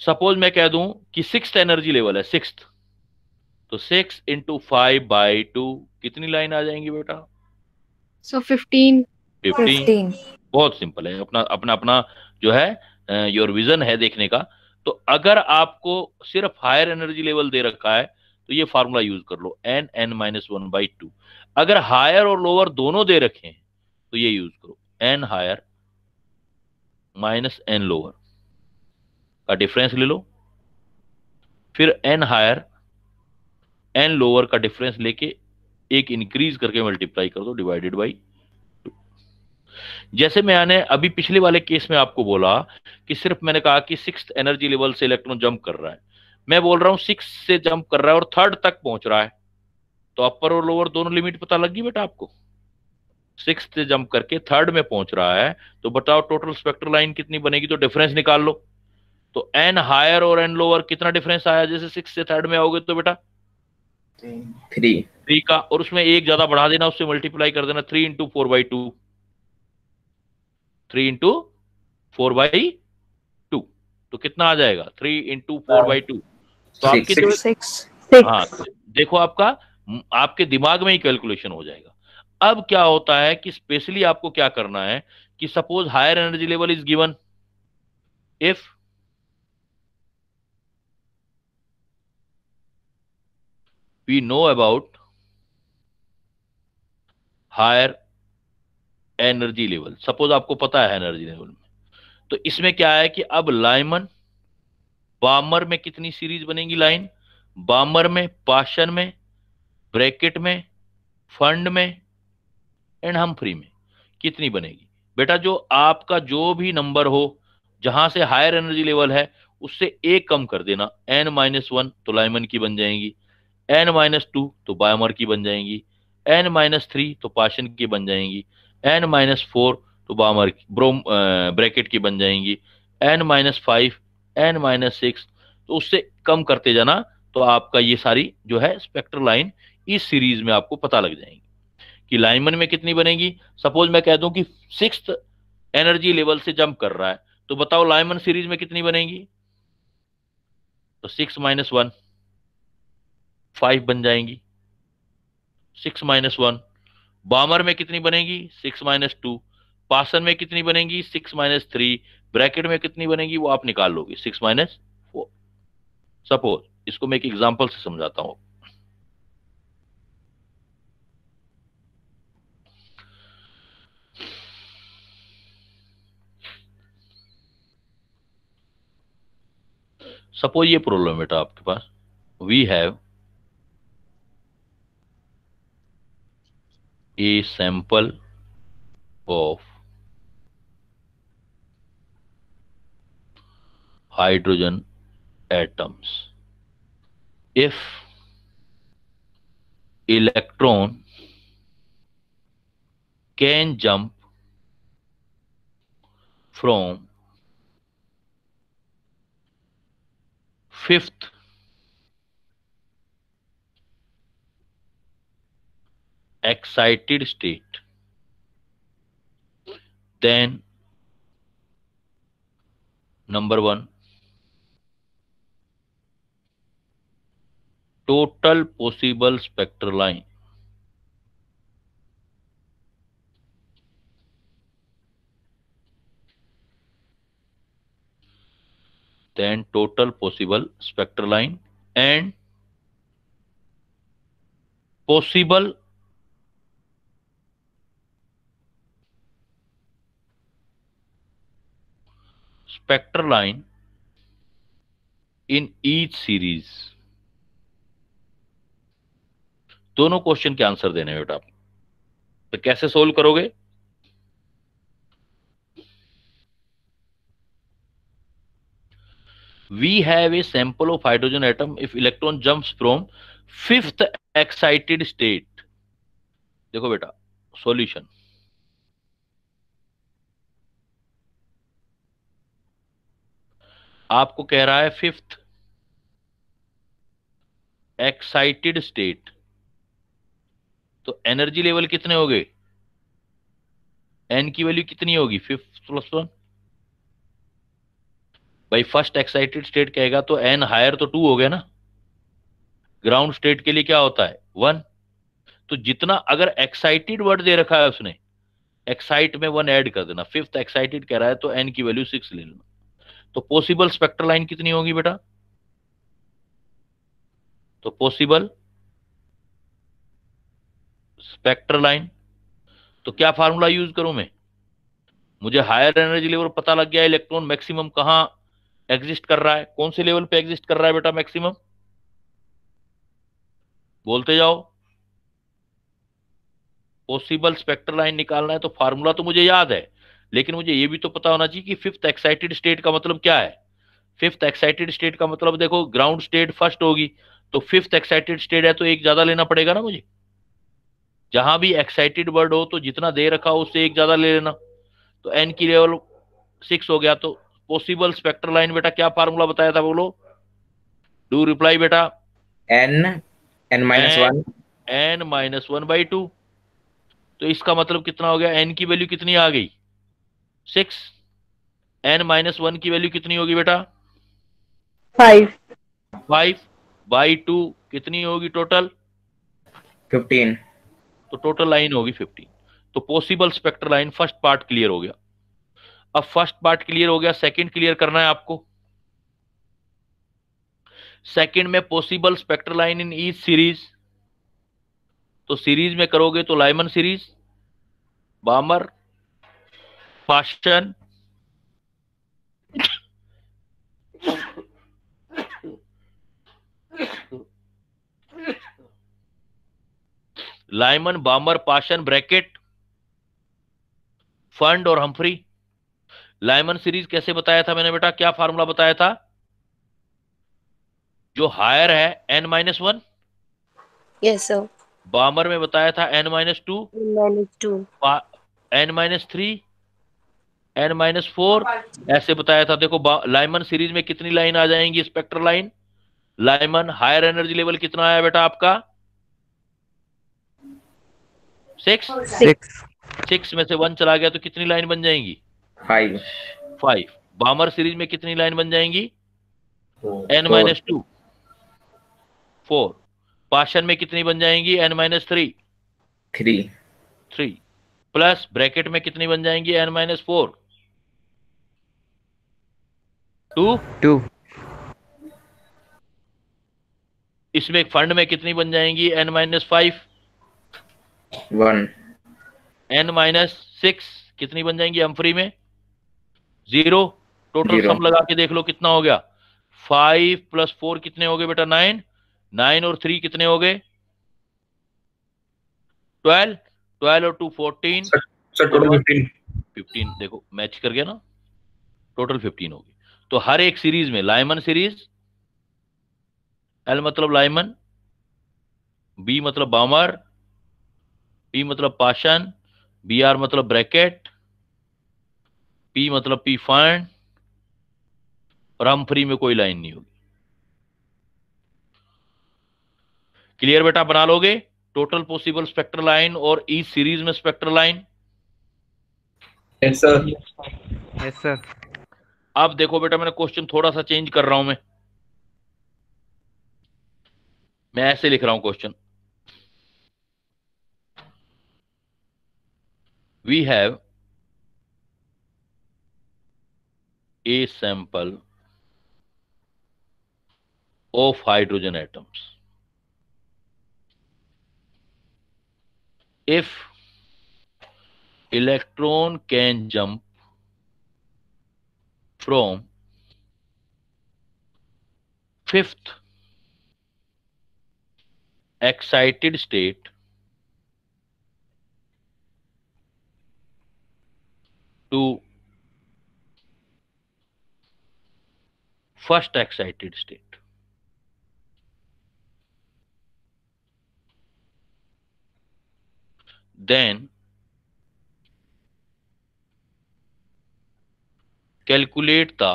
सपोज मैं कह दूं कि सिक्स एनर्जी लेवल है सिक्स तो six into five by two कितनी लाइन आ जाएंगी बेटा सो फिफ्टीन फिफ्टीन बहुत सिंपल है अपना अपना अपना जो है योर विजन है देखने का तो अगर आपको सिर्फ हायर एनर्जी लेवल दे रखा है तो ये फार्मूला यूज कर लो n N minus one by two अगर हायर और लोअर दोनों दे रखे हैं तो ये यूज करो n higher minus n lower का डिफरेंस ले लो फिर एन हायर एन लोअर का डिफरेंस लेके एक इंक्रीज करके मल्टीप्लाई कर दो डिवाइडेड बाई जैसे मैंने अभी पिछले वाले केस में आपको बोला कि सिर्फ मैंने कहा कि सिक्स एनर्जी लेवल से इलेक्ट्रॉन जंप कर रहा है मैं बोल रहा हूं सिक्स से जंप कर रहा है और थर्ड तक पहुंच रहा है तो अपर और लोअर दोनों लिमिट पता लगी बेटा आपको सिक्स से जंप करके थर्ड में पहुंच रहा है तो बताओ टोटल स्पेक्ट्रल लाइन कितनी बनेगी तो डिफरेंस निकाल लो तो एन हायर और एन लोअर कितना डिफरेंस आया जैसे सिक्स से थर्ड में आओगे तो बेटा थ्री थ्री का और उसमें एक ज्यादा बढ़ा देना उससे मल्टीप्लाई कर देना three into four by two three into four by two तो कितना आ जाएगा three into four by two तो आप हाँ देखो आपका आपके दिमाग में ही कैलकुलेशन हो जाएगा अब क्या होता है कि स्पेशली आपको क्या करना है कि suppose higher energy level is given if we know about higher energy level suppose आपको पता है एनर्जी लेवल में तो इसमें क्या है कि अब लाइमन बामर में कितनी सीरीज बनेगी लाइन बामर में पाशन में ब्रैकेट में फंड में एंड हम फ्री में कितनी बनेगी बेटा जो आपका जो भी नंबर हो जहां से हायर एनर्जी लेवल है उससे एक कम कर देना एन माइनस वन तो लाइमन की बन जाएगी एन माइनस टू तो बायोमर की बन जाएंगी एन माइनस थ्री तो पाशन की बन जाएंगी एन माइनस फोर तो की ब्रोम ब्रैकेट की बन जाएंगी n minus five n minus six तो उससे कम करते जाना तो आपका ये सारी जो है स्पेक्ट्रल लाइन इस सीरीज में आपको पता लग जाएंगी कि लाइमन में कितनी बनेगी सपोज मैं कह दूं कि सिक्स एनर्जी लेवल से जंप कर रहा है तो बताओ लाइमन सीरीज में कितनी बनेगी तो सिक्स माइनस वन फाइव बन जाएंगी सिक्स माइनस वन बामर में कितनी बनेगी सिक्स माइनस टू पासन में कितनी बनेगी सिक्स माइनस थ्री ब्रैकेट में कितनी बनेगी वो आप निकाल लोगे सिक्स माइनस फोर सपोज इसको मैं एक एग्जाम्पल से समझाता हूं सपोज ये प्रॉब्लम बेटा आपके पास we have a sample of hydrogen atoms if electron can jump from fifth excited state then number 1 total possible spectral line then total possible spectral line and possible spectral line in each series दोनों question के answer देने हैं बेटा तो कैसे solve करोगे we have a sample of hydrogen atom if electron jumps from fifth excited state देखो बेटा सॉल्यूशन आपको कह रहा है फिफ्थ एक्साइटेड स्टेट तो एनर्जी लेवल कितने हो गए एन की वैल्यू कितनी होगी फिफ्थ प्लस वन भाई फर्स्ट एक्साइटेड स्टेट कहेगा तो एन हायर तो टू हो गया ना ग्राउंड स्टेट के लिए क्या होता है वन तो जितना अगर एक्साइटेड वर्ड दे रखा है उसने एक्साइट में वन ऐड कर देना फिफ्थ एक्साइटेड कह रहा है तो एन की वैल्यू सिक्स ले लेना तो पॉसिबल स्पेक्ट्रल लाइन कितनी होगी बेटा तो पॉसिबल स्पेक्ट्रल लाइन तो क्या फार्मूला यूज करूं मैं मुझे हायर एनर्जी लेवल पता लग गया इलेक्ट्रॉन मैक्सिमम कहां एग्जिस्ट कर रहा है कौन से लेवल पे एग्जिस्ट कर रहा है बेटा मैक्सिमम बोलते जाओ पॉसिबल स्पेक्ट्रल लाइन निकालना है तो फार्मूला तो मुझे याद है लेकिन मुझे ये भी तो पता होना चाहिए कि फिफ्थ एक्साइटेड स्टेट का मतलब क्या है फिफ्थ एक्साइटेड स्टेट का मतलब देखो ग्राउंड स्टेट फर्स्ट होगी तो फिफ्थ एक्साइटेड स्टेट है तो एक ज्यादा लेना पड़ेगा ना मुझे जहां भी एक्साइटेड वर्ड हो तो जितना दे रखा हो उससे एक ज्यादा ले लेना तो एन की लेवल सिक्स हो गया तो पॉसिबल स्पेक्टर लाइन बेटा क्या फार्मूला बताया था बोलो डू रिप्लाई बेटा n N minus one n minus one by two तो इसका मतलब कितना हो गया एन की वैल्यू कितनी आ गई सिक्स एन माइनस वन की वैल्यू कितनी होगी बेटा फाइव फाइव बाई टू कितनी होगी टोटल फिफ्टीन तो टोटल लाइन होगी फिफ्टीन तो possible spectral line first part clear हो गया अब फर्स्ट पार्ट क्लियर हो गया सेकंड क्लियर करना है आपको सेकंड में possible spectral line in each series तो सीरीज में करोगे तो Lyman series Balmer fashion Lyman Balmer Paschen Brackett Pfund और हम्फ्री लाइमन सीरीज कैसे बताया था मैंने बेटा क्या फार्मूला बताया था जो हायर है N minus one yes sir Balmer में बताया था n minus two N minus two N minus three n minus four ऐसे बताया था देखो लाइमन सीरीज में कितनी लाइन आ जाएंगी spectral line Lyman higher energy level कितना आया बेटा आपका सिक्स सिक्स सिक्स में से वन चला गया तो कितनी लाइन बन जाएंगी फाइव फाइव बामर सीरीज में कितनी लाइन बन जाएंगी n minus two four Paschen में कितनी बन जाएंगी n minus three three three plus Brackett में कितनी बन जाएंगी n minus four two two इसमें फंड में कितनी बन जाएंगी n minus five one n minus six कितनी बन जाएंगी अम्फ्री में जीरो टोटल सम लगा के देख लो कितना हो गया फाइव प्लस फोर कितने हो गए बेटा नाइन नाइन और थ्री कितने हो गए ट्वेल्व ट्वेल्व और टू फोर्टीन फिफ्टीन देखो मैच कर गया ना टोटल फिफ्टीन हो गई तो हर एक सीरीज में लाइमन सीरीज एल मतलब लाइमन बी मतलब बामर पी e मतलब पाशन बी आर मतलब ब्रैकेट पी मतलब पी फाइन और हम फ्री में कोई लाइन नहीं होगी क्लियर बेटा बना लोगे टोटल पॉसिबल स्पेक्टर लाइन और ई सीरीज में spectral line yes sir yes sir अब देखो बेटा मैंने क्वेश्चन थोड़ा सा चेंज कर रहा हूं मैं मैं ऐसे लिख रहा हूं question we have a sample of hydrogen atoms if electron can jump from fifth excited state to first excited state. Then calculate the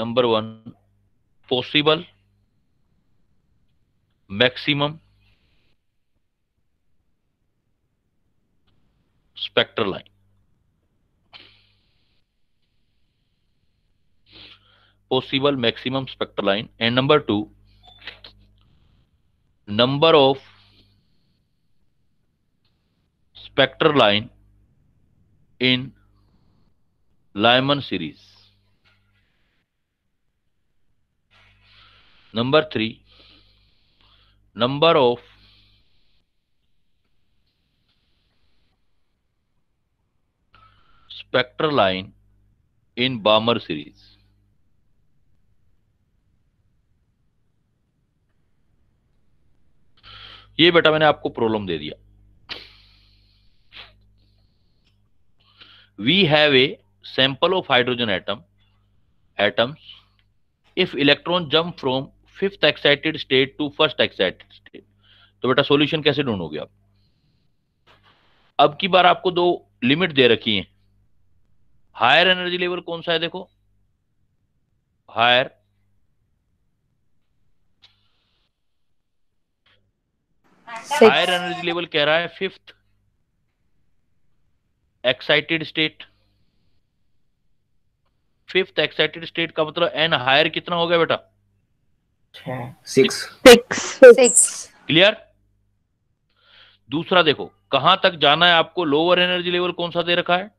number one possible maximum spectral line possible maximum spectral line and number two number of spectral line in Lyman series number three number of spectral line in Balmer series ये बेटा मैंने आपको problem दे दिया we have a sample of hydrogen atom atoms if electron jump from fifth excited state to first excited state तो बेटा solution कैसे ढूंढोगे आप अब की बार आपको दो लिमिट दे रखी है हायर एनर्जी लेवल कौन सा है देखो हायर हायर एनर्जी लेवल कह रहा है fifth excited state fifth excited state का मतलब एन हायर कितना हो गया बेटा क्लियर दूसरा देखो कहां तक जाना है आपको लोअर एनर्जी लेवल कौन सा दे रखा है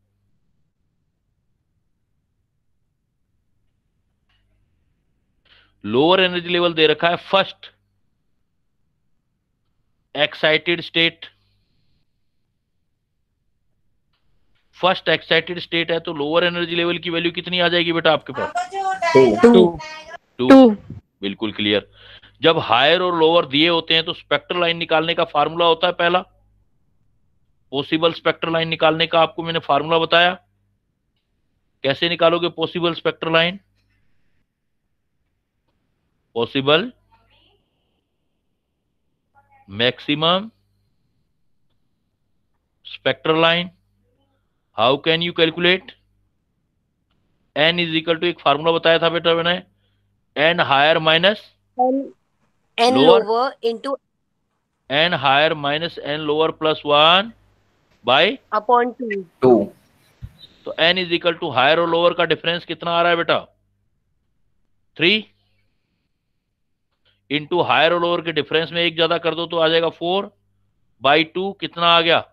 लोअर एनर्जी लेवल दे रखा है first excited state first excited state है तो लोअर एनर्जी लेवल की वैल्यू कितनी आ जाएगी बेटा आपके पास टू टू बिल्कुल क्लियर जब हायर और लोअर दिए होते हैं तो स्पेक्ट्रल लाइन निकालने का फार्मूला होता है पहला पॉसिबल स्पेक्ट्रल लाइन निकालने का आपको मैंने फार्मूला बताया कैसे निकालोगे possible spectral line possible maximum spectral line how can you calculate n is equal to एक फार्मूला बताया था बेटा मैंने n higher minus n lower two n higher minus n lower plus one by upon two two तो n is equal to higher और lower का difference कितना आ रहा है बेटा थ्री इंटू हायर और लोअर के डिफरेंस में एक ज्यादा कर दो तो आ जाएगा फोर बाई टू कितना आ गया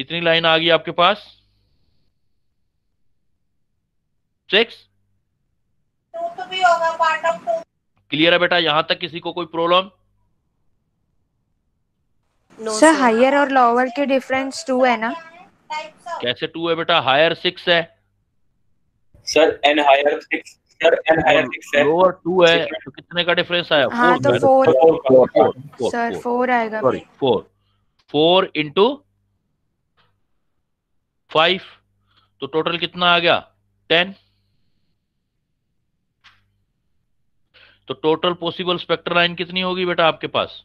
कितनी लाइन आ गई आपके पास सिक्स क्लियर है बेटा यहां तक किसी को कोई प्रॉब्लम सर हायर और लोअर के डिफरेंस टू है ना कैसे टू है बेटा हायर सिक्स है sir n higher six sir n higher six है लोअर टू है तो कितने का डिफरेंस आया हाँ तो फोर सर फोर आएगा फोर फोर इंटू फाइव तो टोटल कितना आ गया टेन तो टोटल पॉसिबल स्पेक्ट्रल लाइन कितनी होगी बेटा आपके पास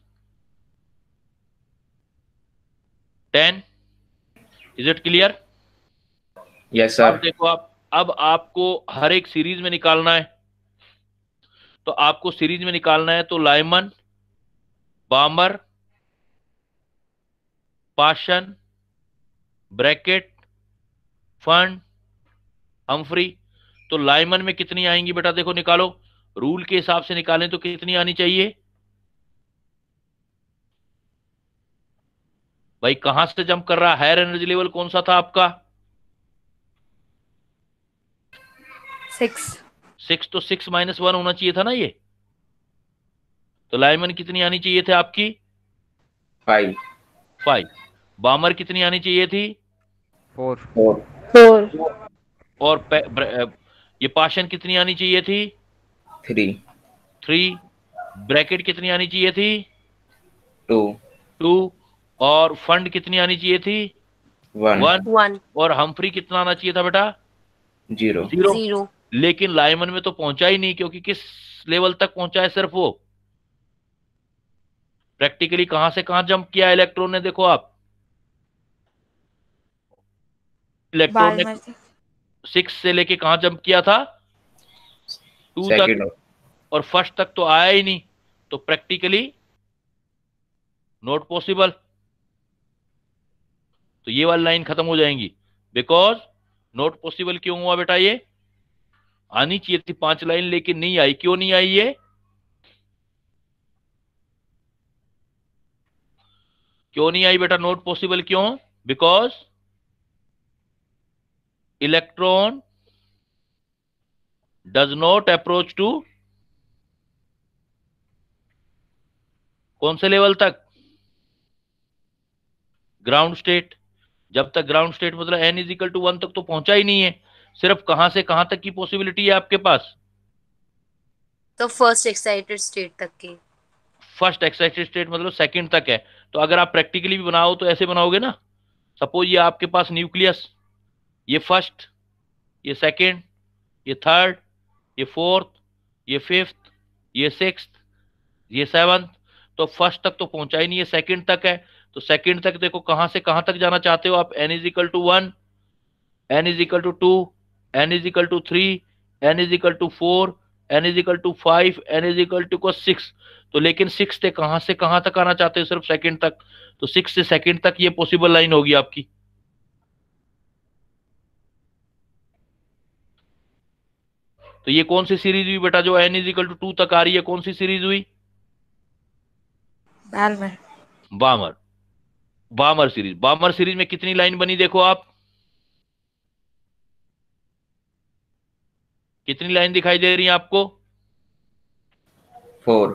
ten is it clear yes sir देखो आप अब आपको हर एक सीरीज में निकालना है तो आपको सीरीज में निकालना है तो Lyman Balmer Paschen Brackett Pfund Humphrey तो लाइमन में कितनी आएंगी बेटा देखो निकालो रूल के हिसाब से निकालें तो कितनी आनी चाहिए भाई कहां से जंप कर रहा है हायर एनर्जी लेवल कौन सा था आपका सिक्स सिक्स तो सिक्स माइनस वन होना चाहिए था ना ये तो लाइमन कितनी आनी चाहिए थे आपकी फाइव फाइव बामर कितनी आनी चाहिए थी फोर फोर फोर और ये पाशन कितनी आनी चाहिए थी थ्री थ्री ब्रैकेट कितनी आनी चाहिए थी टू टू और फंड कितनी आनी चाहिए थी वन वन और हम्फ्री कितना आना चाहिए था बेटा जीरो जीरो लेकिन लाइमन में तो पहुंचा ही नहीं क्योंकि किस लेवल तक पहुंचा है सिर्फ वो प्रैक्टिकली कहां से कहां जंप किया इलेक्ट्रॉन ने देखो आप इलेक्ट्रॉन ने सिक्स से लेके कहा जंप किया था टू तक और फर्स्ट तक तो आया ही नहीं तो प्रैक्टिकली नॉट पॉसिबल तो ये वाली लाइन खत्म हो जाएंगी बिकॉज नॉट पॉसिबल क्यों हुआ बेटा ये आनी चाहिए थी पांच लाइन लेकिन नहीं आई क्यों नहीं आई ये क्यों नहीं आई बेटा नॉट पॉसिबल क्यों because electron does not approach to कौन से लेवल तक ग्राउंड स्टेट जब तक ग्राउंड स्टेट मतलब n is equal to one तक तो पहुंचा ही नहीं है सिर्फ कहां से कहां तक की पॉसिबिलिटी है आपके पास तो फर्स्ट एक्साइटेड स्टेट तक की फर्स्ट एक्साइटेड स्टेट मतलब सेकंड तक है तो अगर आप प्रैक्टिकली भी बनाओ तो ऐसे बनाओगे ना सपोज ये आपके पास न्यूक्लियस ये फर्स्ट ये सेकंड ये थर्ड ये फोर्थ ये फिफ्थ ये सिक्स ये सेवंथ तो फर्स्ट तक तो पहुंचा ही नहीं है सेकंड तक है तो सेकंड तक देखो कहां से कहां तक जाना चाहते हो आप n is equal to one n is equal to two n is equal to three n is equal to four n is equal to five n is equal to को सिक्स तो लेकिन सिक्स से कहां से कहां तक आना चाहते हो सिर्फ सेकंड तक तो सिक्स से सेकंड तक ये पॉसिबल लाइन होगी आपकी तो ये कौन सी सीरीज हुई बेटा जो n is equal to two तक आ रही है कौन सी सीरीज हुई बामर बामर बामर सीरीज बामर सीरीज में कितनी लाइन बनी देखो आप कितनी लाइन दिखाई दे रही है आपको फोर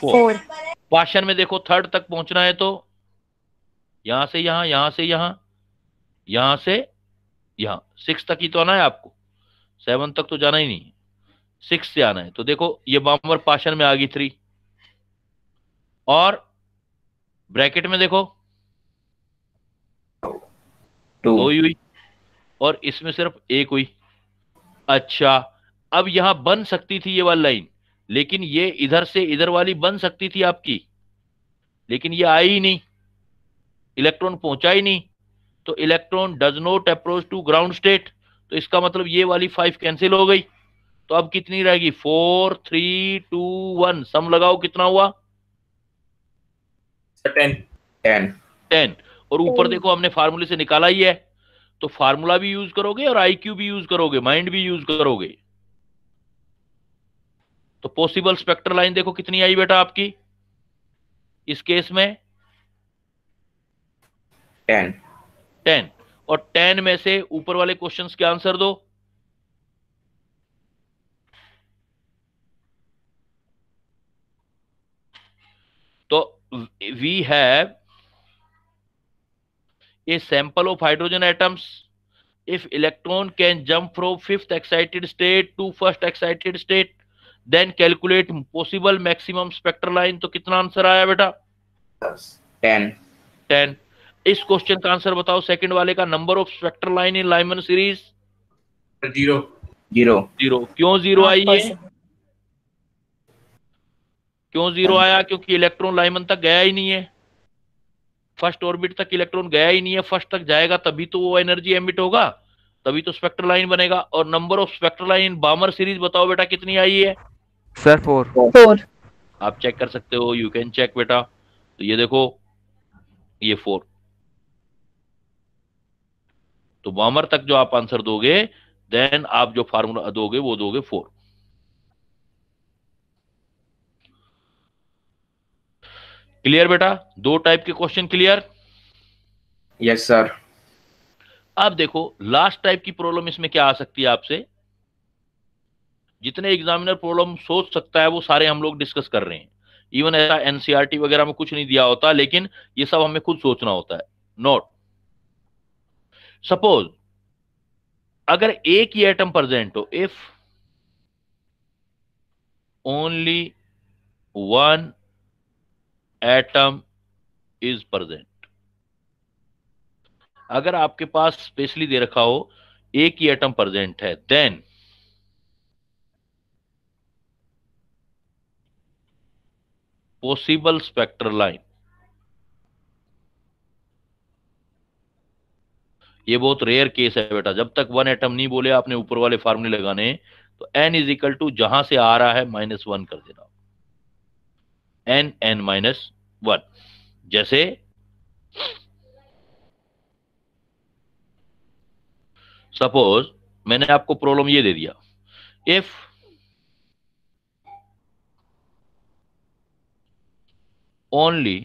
फोर क्वेश्चन में देखो थर्ड तक पहुंचना है तो यहां से यहां यहां से यहां यहां से यहां सिक्स तक ही तो आना है आपको सेवन तक तो जाना ही नहीं सिक्स से आना है तो देखो ये बामवर पाशन में आ गई थ्री और ब्रैकेट में देखो टू हुई हुई और इसमें सिर्फ एक हुई अच्छा अब यहां बन सकती थी ये वाली लाइन लेकिन ये इधर से इधर वाली बन सकती थी आपकी लेकिन ये आई ही नहीं इलेक्ट्रॉन पहुंचा ही नहीं तो electron does not approach to ground state तो इसका मतलब ये वाली फाइव कैंसिल हो गई तो अब कितनी रहेगी four three two one sum लगाओ कितना हुआ टेन टेन टेन और ऊपर देखो हमने फार्मूले से निकाला ही है तो फार्मूला भी यूज करोगे और आईक्यू भी यूज करोगे माइंड भी यूज करोगे तो पॉसिबल स्पेक्ट्रल लाइन देखो कितनी आई बेटा आपकी इस केस में टेन टेन और टेन में से ऊपर वाले क्वेश्चंस के आंसर दो तो we have a sample of hydrogen atoms if electron can jump from fifth excited state to first excited state then calculate possible maximum spectral line तो कितना आंसर आया बेटा टेन टेन इस क्वेश्चन का answer बताओ second वाले का number of spectral line in Lyman series zero zero zero क्यों जीरो आई है क्यों जीरो हाँ आया क्योंकि इलेक्ट्रॉन लाइमन तक गया ही नहीं है फर्स्ट ऑर्बिट तक इलेक्ट्रॉन गया ही नहीं है फर्स्ट तक जाएगा तभी तो वो एनर्जी एमिट होगा तभी तो स्पेक्ट्रल लाइन बनेगा और number of spectral line Balmer series बताओ बेटा कितनी आई है सर फोर फोर आप चेक कर सकते हो यू कैन चेक बेटा तो ये देखो ये फोर तो बामर तक जो आप आंसर दोगे देन आप जो फार्मूला दोगे वो दोगे फोर क्लियर बेटा दो टाइप के क्वेश्चन क्लियर यस सर अब देखो लास्ट टाइप की प्रॉब्लम इसमें क्या आ सकती है आपसे जितने एग्जामिनर प्रॉब्लम सोच सकता है वो सारे हम लोग डिस्कस कर रहे हैं इवन ऐसा एनसीआरटी e वगैरह में कुछ नहीं दिया होता लेकिन ये सब हमें खुद सोचना होता है नोट सपोज अगर एक ही एटम प्रेजेंट हो if only one atom is present अगर आपके पास स्पेशली दे रखा हो एक ही एटम प्रेजेंट है देन पॉसिबल स्पेक्ट्रल लाइन ये बहुत रेयर केस है बेटा जब तक वन एटम नहीं बोले आपने ऊपर वाले फार्मूले लगाने तो एन इज इक्वल टू जहां से आ रहा है माइनस वन कर देना एन एन माइनस वन जैसे सपोज मैंने आपको प्रॉब्लम ये दे दिया if only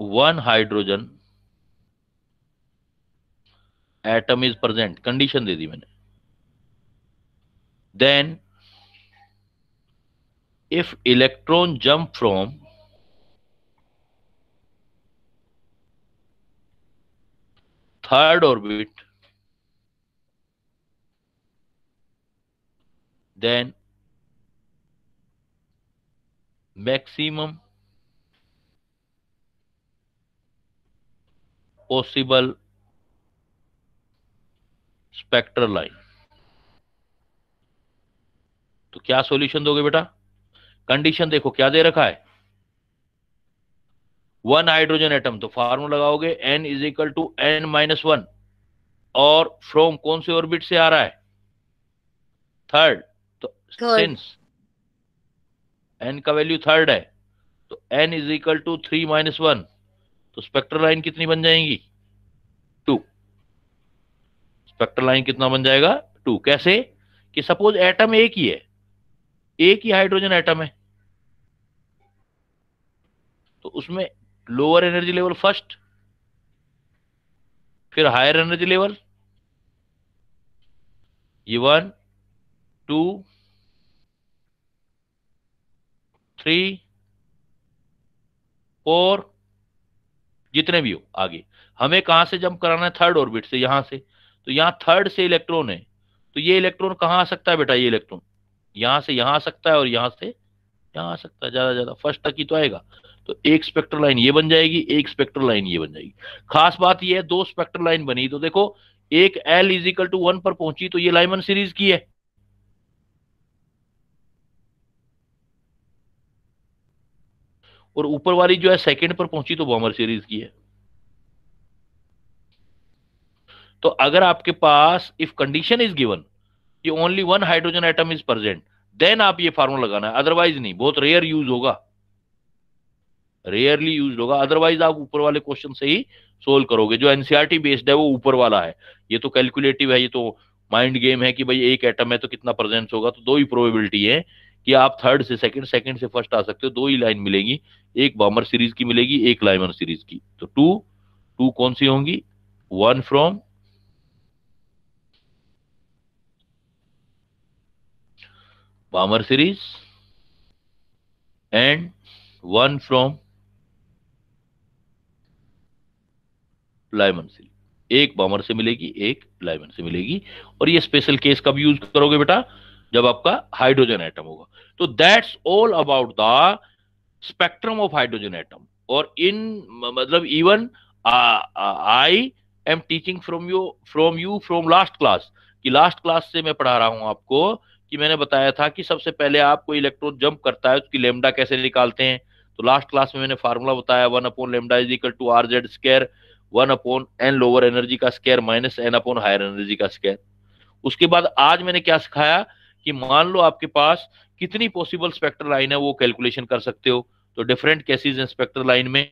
one hydrogen atom is present condition दे दी मैंने then if electron jump from third orbit then maximum possible spectral line तो क्या सॉल्यूशन दोगे बेटा कंडीशन देखो क्या दे रखा है वन हाइड्रोजन एटम तो फार्मूला लगाओगे n is equal to N minus one और फ्रॉम कौन से ऑर्बिट से आ रहा है थर्ड तो सिंस एन का वैल्यू थर्ड है तो n is equal to three minus one तो स्पेक्ट्रल लाइन कितनी बन जाएंगी टू स्पेक्ट्रल लाइन कितना बन जाएगा टू कैसे कि सपोज एटम एक ही है एक ही हाइड्रोजन एटम है तो उसमें लोअर एनर्जी लेवल फर्स्ट फिर हायर एनर्जी लेवल ये वन टू थ्री फोर जितने भी हो आगे हमें कहां से जंप कराना है थर्ड ऑर्बिट से यहां से तो यहां थर्ड से इलेक्ट्रॉन है तो ये इलेक्ट्रॉन कहां आ सकता है बेटा ये इलेक्ट्रॉन यहां से यहां आ सकता है और यहां से यहाँ आ सकता है ज्यादा ज्यादा फर्स्ट तक ही तो आएगा तो एक स्पेक्ट्रल लाइन ये बन जाएगी एक स्पेक्ट्रल लाइन ये बन जाएगी खास बात यह है दो स्पेक्ट्रल लाइन बनी तो देखो एक एल इजिकल टू वन पर पहुंची तो ये लाइमन सीरीज की है और ऊपर वाली जो है सेकंड पर पहुंची तो बॉमर सीरीज की है तो अगर आपके पास इफ कंडीशन इज गिवन कि only one hydrogen atom is present then आप ये फार्मूला लगाना है अदरवाइज नहीं बहुत रेयर यूज होगा रेयरली यूज होगा अदरवाइज आप ऊपर वाले क्वेश्चन से ही सोल्व करोगे जो एनसीआरटी बेस्ड है वो ऊपर वाला है ये तो कैलकुलेटिव है ये तो माइंड गेम है कि भाई एक एटम है तो कितना प्रेजेंस होगा तो दो ही प्रोबेबिलिटी है कि आप थर्ड से सेकंड सेकंड से फर्स्ट आ सकते हो दो ही लाइन मिलेगी एक बॉमर सीरीज की मिलेगी एक लाइमर सीरीज की तो टू टू कौन सी होंगी one from Palmer series and one from Lyman series. एक बॉमर से मिलेगी एक लाइमन से मिलेगी और ये स्पेशल केस कब यूज करोगे बेटा जब आपका हाइड्रोजन एटम होगा तो that's all about the spectrum of hydrogen atom और इन मतलब even I am teaching from you from you from last class कि लास्ट क्लास से मैं पढ़ा रहा हूं आपको कि मैंने बताया था कि सबसे पहले आप कोई इलेक्ट्रॉन जंप करता है उसकी लेमडा कैसे निकालते हैं तो लास्ट क्लास में मैंने फार्मूला बताया one upon lambda is equal to R Z square one upon N lower energy का square minus N upon higher energy का स्केयर उसके बाद आज मैंने क्या सिखाया कि मान लो आपके पास कितनी पॉसिबल स्पेक्ट्रल लाइन है वो कैलकुलेशन कर सकते हो तो डिफरेंट केसेज हैं स्पेक्ट्रल लाइन में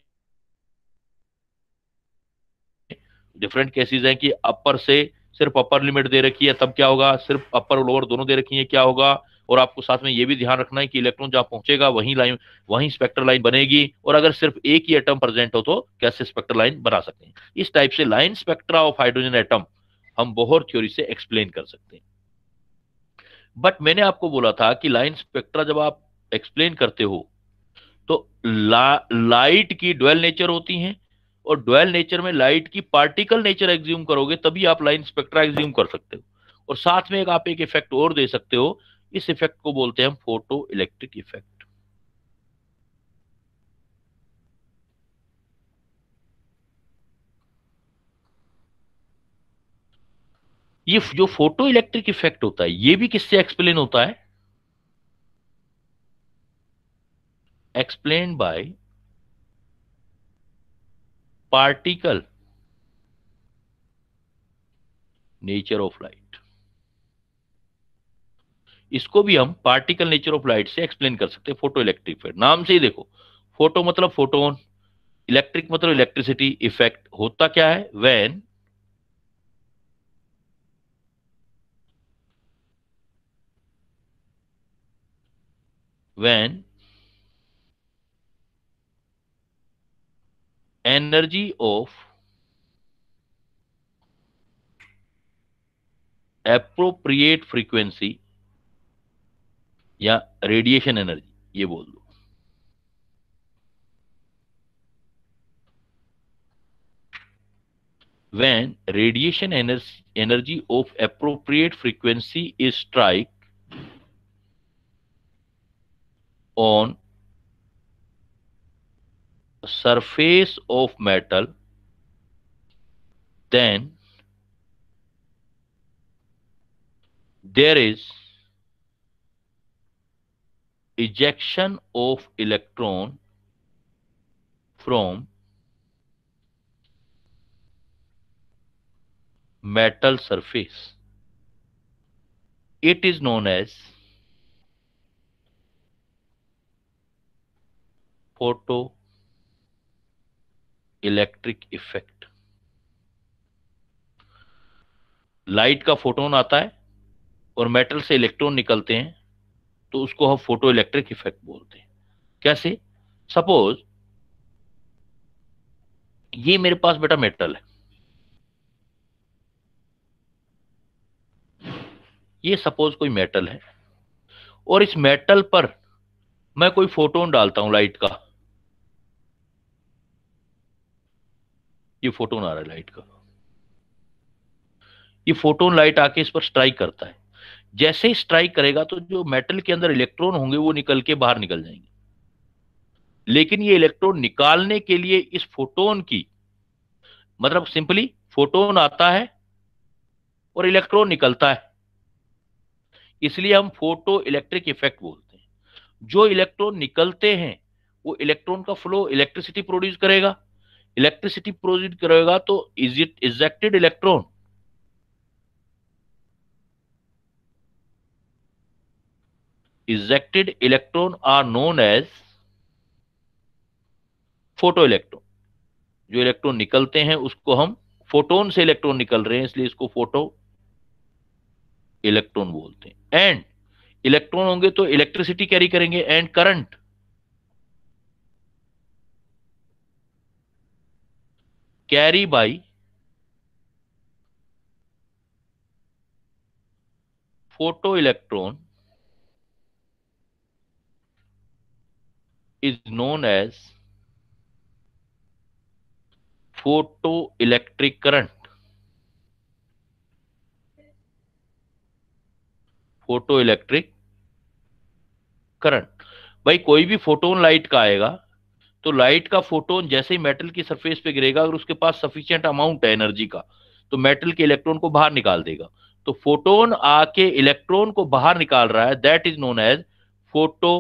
डिफरेंट केसेज हैं कि अपर से सिर्फ अपर लिमिट दे रखी है तब क्या होगा सिर्फ अपर और लोअर दोनों दे रखी है क्या होगा और आपको साथ में ये भी ध्यान रखना है कि इलेक्ट्रॉन जहां पहुंचेगा वहीं लाइन वहीं स्पेक्टर लाइन बनेगी और अगर सिर्फ एक ही एटम प्रेजेंट हो तो कैसे स्पेक्टर लाइन बना सकते हैं इस टाइप से line spectra of hydrogen atom हम बोहर थ्योरी से एक्सप्लेन कर सकते हैं बट मैंने आपको बोला था कि लाइन स्पेक्ट्रा जब आप एक्सप्लेन करते हो तो ला, लाइट की ड्वेल नेचर होती है और डुअल नेचर में लाइट की पार्टिकल नेचर एग्ज्यूम करोगे तभी आप लाइन स्पेक्ट्रा एग्ज्यूम कर सकते हो और साथ में एक आप एक इफेक्ट और दे सकते हो इस इफेक्ट को बोलते हैं हम फोटो इलेक्ट्रिक इफेक्ट ये जो फोटो इलेक्ट्रिक इफेक्ट होता है ये भी किससे एक्सप्लेन होता है explain by particle nature of light इसको भी हम पार्टिकल नेचर ऑफ लाइट से एक्सप्लेन कर सकते हैं फोटो इलेक्ट्रिक इफेक्ट नाम से ही देखो फोटो मतलब फोटोन इलेक्ट्रिक मतलब इलेक्ट्रिसिटी इफेक्ट होता क्या है when when energy of appropriate frequency या रेडिएशन एनर्जी ये बोल दो when radiation energy of appropriate frequency is strike on surface of metal then there is ejection of electron from metal surface. It is known as photo electric effect light का photon आता है और metal से electron निकलते हैं तो उसको हम फोटो इलेक्ट्रिक इफेक्ट बोलते हैं कैसे सपोज ये मेरे पास बेटा मेटल है ये सपोज कोई मेटल है और इस मेटल पर मैं कोई फोटोन डालता हूं लाइट का ये फोटोन आ रहा है लाइट का ये फोटोन लाइट आके इस पर स्ट्राइक करता है जैसे ही स्ट्राइक करेगा तो जो मेटल के अंदर इलेक्ट्रॉन होंगे वो निकल के बाहर निकल जाएंगे लेकिन ये इलेक्ट्रॉन निकालने के लिए इस फोटोन की मतलब सिंपली फोटोन आता है और इलेक्ट्रॉन निकलता है इसलिए हम फोटो इलेक्ट्रिक इफेक्ट बोलते हैं जो इलेक्ट्रॉन निकलते हैं वो इलेक्ट्रॉन का फ्लो इलेक्ट्रिसिटी प्रोड्यूस करेगा इलेक्ट्रिसिटी प्रोड्यूस करेगा तो is it ejected electron ejected electron are known as photo electron जो इलेक्ट्रॉन निकलते हैं उसको हम फोटोन से इलेक्ट्रॉन निकल रहे हैं इसलिए इसको फोटो इलेक्ट्रॉन बोलते हैं एंड इलेक्ट्रॉन होंगे तो इलेक्ट्रिसिटी कैरी करेंगे and current carry by photo electron is known as photo electric current photo electric current भाई कोई भी फोटोन लाइट का आएगा तो लाइट का फोटोन जैसे ही मेटल की सरफेस पे गिरेगा अगर उसके पास सफिशियंट अमाउंट है एनर्जी का तो मेटल के इलेक्ट्रॉन को बाहर निकाल देगा तो फोटोन आके इलेक्ट्रॉन को बाहर निकाल रहा है that is known as photo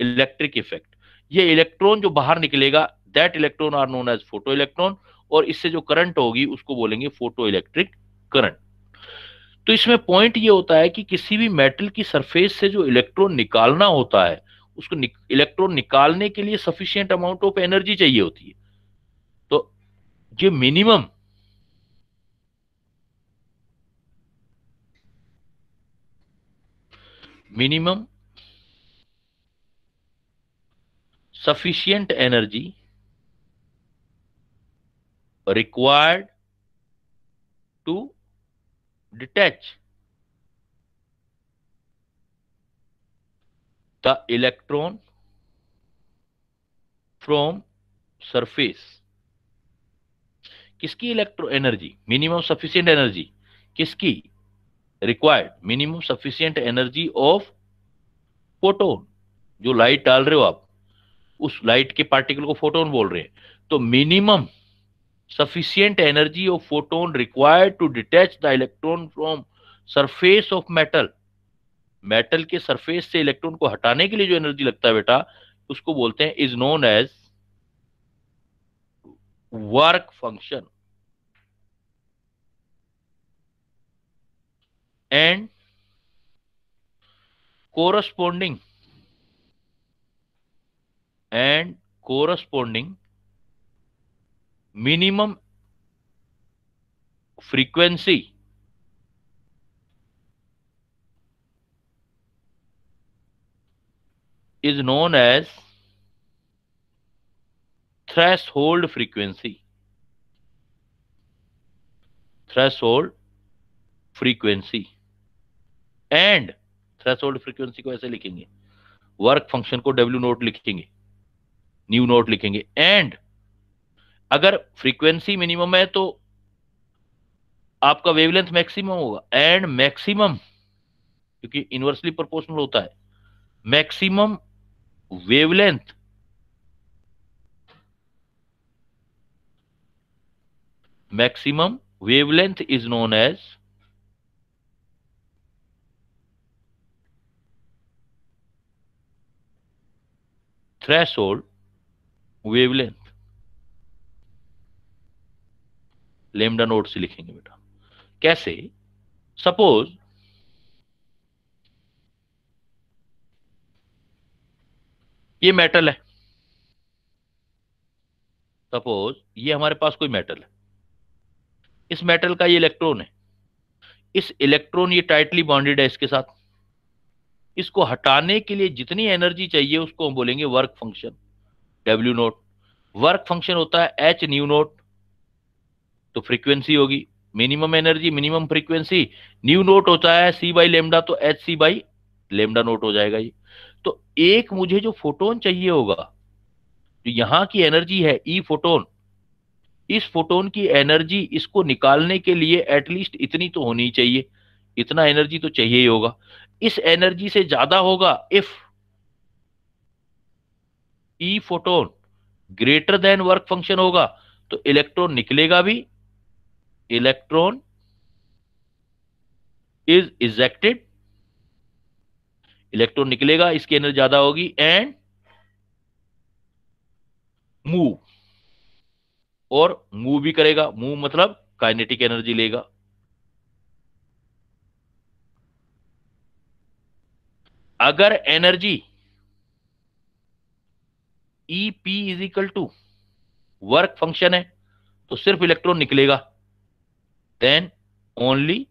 electric effect ये इलेक्ट्रॉन जो बाहर निकलेगा that electron are known as photo electron और इससे जो करंट होगी उसको बोलेंगे फोटो इलेक्ट्रिक करंट तो इसमें पॉइंट ये होता है कि किसी भी मेटल की सरफेस से जो इलेक्ट्रॉन निकालना होता है उसको निक, इलेक्ट्रॉन निकालने के लिए सफिशियंट अमाउंट ऑफ एनर्जी चाहिए होती है तो ये minimum minimum sufficient energy required to detach the electron from surface किसकी electro energy minimum sufficient energy किसकी required minimum sufficient energy of photon जो लाइट डाल रहे हो आप उस लाइट के पार्टिकल को फोटोन बोल रहे हैं तो minimum sufficient energy of photon required to detach the electron from surface of metal metal के सरफेस से इलेक्ट्रॉन को हटाने के लिए जो एनर्जी लगता है बेटा उसको बोलते हैं is known as work function and corresponding and corresponding minimum frequency known as known hold frequency frequency. Hold frequency and hold frequency को ऐसे लिखेंगे वर्क फंक्शन को डब्ल्यू नोट लिखेंगे न्यू नोट लिखेंगे एंड अगर फ्रीक्वेंसी मिनिमम है तो आपका वेवलेंथ मैक्सिमम होगा एंड मैक्सिमम क्योंकि इनवर्सली प्रोपोर्शनल होता है maximum wavelength maximum wavelength is known as threshold wavelength lambda naught से लिखेंगे बेटा कैसे सपोज ये मेटल है सपोज ये हमारे पास कोई मेटल है इस मेटल का ये इलेक्ट्रॉन है इस इलेक्ट्रॉन ये टाइटली बॉन्डेड है इसके साथ इसको हटाने के लिए जितनी एनर्जी चाहिए उसको हम बोलेंगे work function W naught work function होता है एच न्यू नोट तो फ्रीक्वेंसी होगी minimum energy minimum frequency nu naught होता है सी बाई लेमडा तो H C by lambda naught हो जाएगा ये तो एक मुझे जो फोटोन चाहिए होगा जो यहां की एनर्जी है ई फोटोन इस फोटोन की एनर्जी इसको निकालने के लिए एटलीस्ट इतनी तो होनी चाहिए इतना एनर्जी तो चाहिए ही होगा इस एनर्जी से ज्यादा होगा if E photon greater than work function होगा तो इलेक्ट्रॉन निकलेगा भी इलेक्ट्रॉन इज इजेक्टेड इलेक्ट्रॉन निकलेगा इसकी एनर्जी ज्यादा होगी एंड मूव और मूव भी करेगा मूव मतलब काइनेटिक एनर्जी लेगा अगर energy E P is equal to work function है तो सिर्फ इलेक्ट्रॉन निकलेगा then only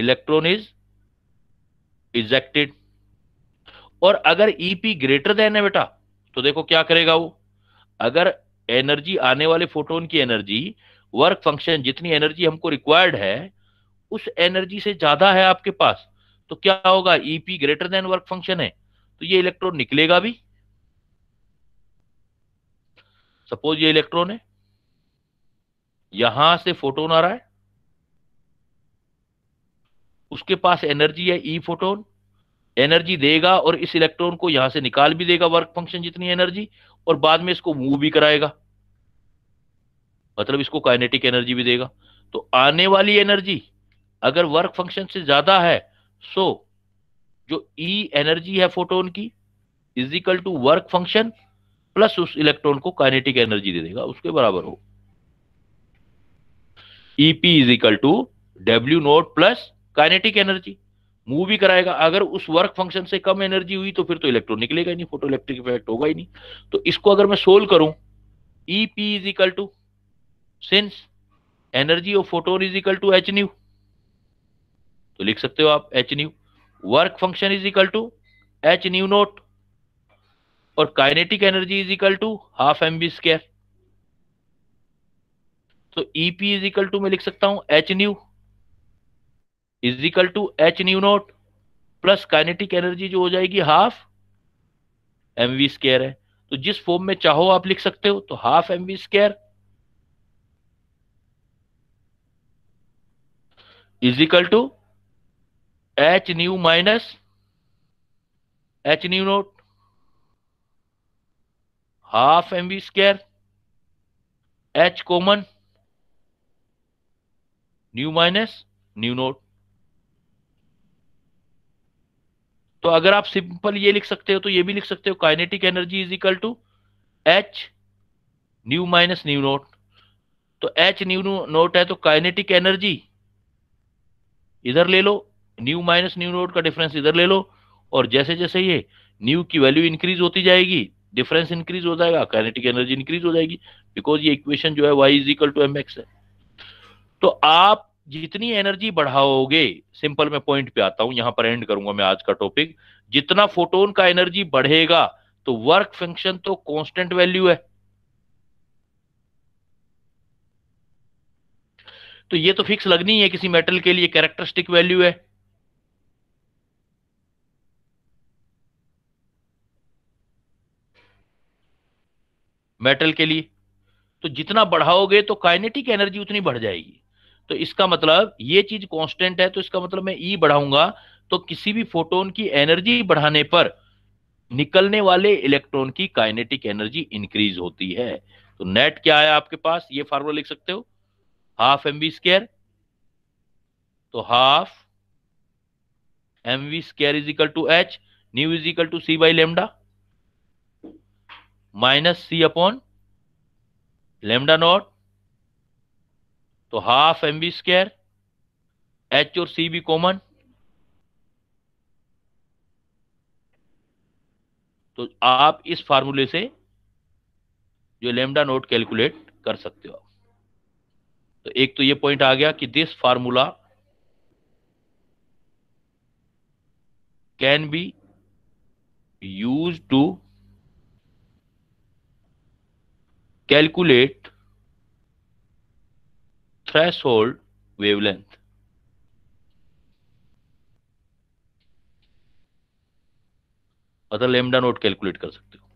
electron is ejected और अगर ईपी ग्रेटर देन है बेटा तो देखो क्या करेगा वो अगर एनर्जी आने वाले फोटोन की एनर्जी वर्क फंक्शन जितनी एनर्जी हमको रिक्वायर्ड है उस एनर्जी से ज्यादा है आपके पास तो क्या होगा E P greater than work function है तो ये इलेक्ट्रॉन निकलेगा भी सपोज ये इलेक्ट्रॉन है यहां से फोटोन आ रहा है उसके पास एनर्जी है ई फोटोन एनर्जी देगा और इस इलेक्ट्रॉन को यहां से निकाल भी देगा वर्क फंक्शन जितनी एनर्जी और बाद में इसको मूव भी कराएगा मतलब इसको काइनेटिक एनर्जी भी देगा तो आने वाली एनर्जी अगर वर्क फंक्शन से ज्यादा है सो जो ई e एनर्जी है फोटोन की is equal to work function plus उस इलेक्ट्रॉन को काइनेटिक एनर्जी दे देगा उसके बराबर हो E P is equal to W naught plus kinetic energy move भी कराएगा अगर उस वर्क फंक्शन से कम एनर्जी हुई तो फिर तो इलेक्ट्रॉन निकलेगा ही नहीं फोटो इलेक्ट्रिक इफेक्ट होगा ही नहीं तो इसको अगर मैं सोल्व करूं E P is equal to since energy of photon is equal to H nu तो लिख सकते हो आप H nu work function is equal to H nu naught और kinetic energy is equal to half M V square तो E P is equal to मैं लिख सकता हूं H nu equal to H nu naught plus kinetic energy जो हो जाएगी half M V square है तो जिस फॉर्म में चाहो आप लिख सकते हो तो half M V square equal to H nu minus H nu naught half M V square H common nu minus nu naught तो अगर आप सिंपल ये लिख सकते हो तो ये भी लिख सकते हो kinetic energy is equal to H nu minus nu naught तो एच न्यू नोट है तो काइनेटिक एनर्जी इधर ले लो न्यू माइनस न्यू नोट का डिफरेंस इधर ले लो और जैसे जैसे ये न्यू की वैल्यू इंक्रीज होती जाएगी डिफरेंस इंक्रीज हो जाएगा काइनेटिक एनर्जी इंक्रीज हो जाएगी बिकॉज ये इक्वेशन जो है Y is equal to M X है तो आप जितनी एनर्जी बढ़ाओगे सिंपल मैं पॉइंट पे आता हूं यहां पर एंड करूंगा मैं आज का टॉपिक जितना फोटोन का एनर्जी बढ़ेगा तो वर्क फंक्शन तो कांस्टेंट वैल्यू है तो ये तो फिक्स लगनी है किसी मेटल के लिए कैरेक्टरिस्टिक वैल्यू है मेटल के लिए तो जितना बढ़ाओगे तो काइनेटिक एनर्जी उतनी बढ़ जाएगी तो इसका मतलब ये चीज कांस्टेंट है तो इसका मतलब मैं ई e बढ़ाऊंगा तो किसी भी फोटोन की एनर्जी बढ़ाने पर निकलने वाले इलेक्ट्रॉन की काइनेटिक एनर्जी इंक्रीज होती है तो नेट क्या है आपके पास ये फार्मूला लिख सकते हो हाफ एम वी स्केयर तो half M V square is equal to H nu is equal to C by lambda minus C upon lambda naught तो half M V square H और सी भी common तो आप इस फार्मूले से जो लेमडा नोट कैलकुलेट कर सकते हो तो एक तो ये पॉइंट आ गया कि this formula can be use to calculate threshold wavelength. अतः लेमडा नोट कैलकुलेट कर सकते हो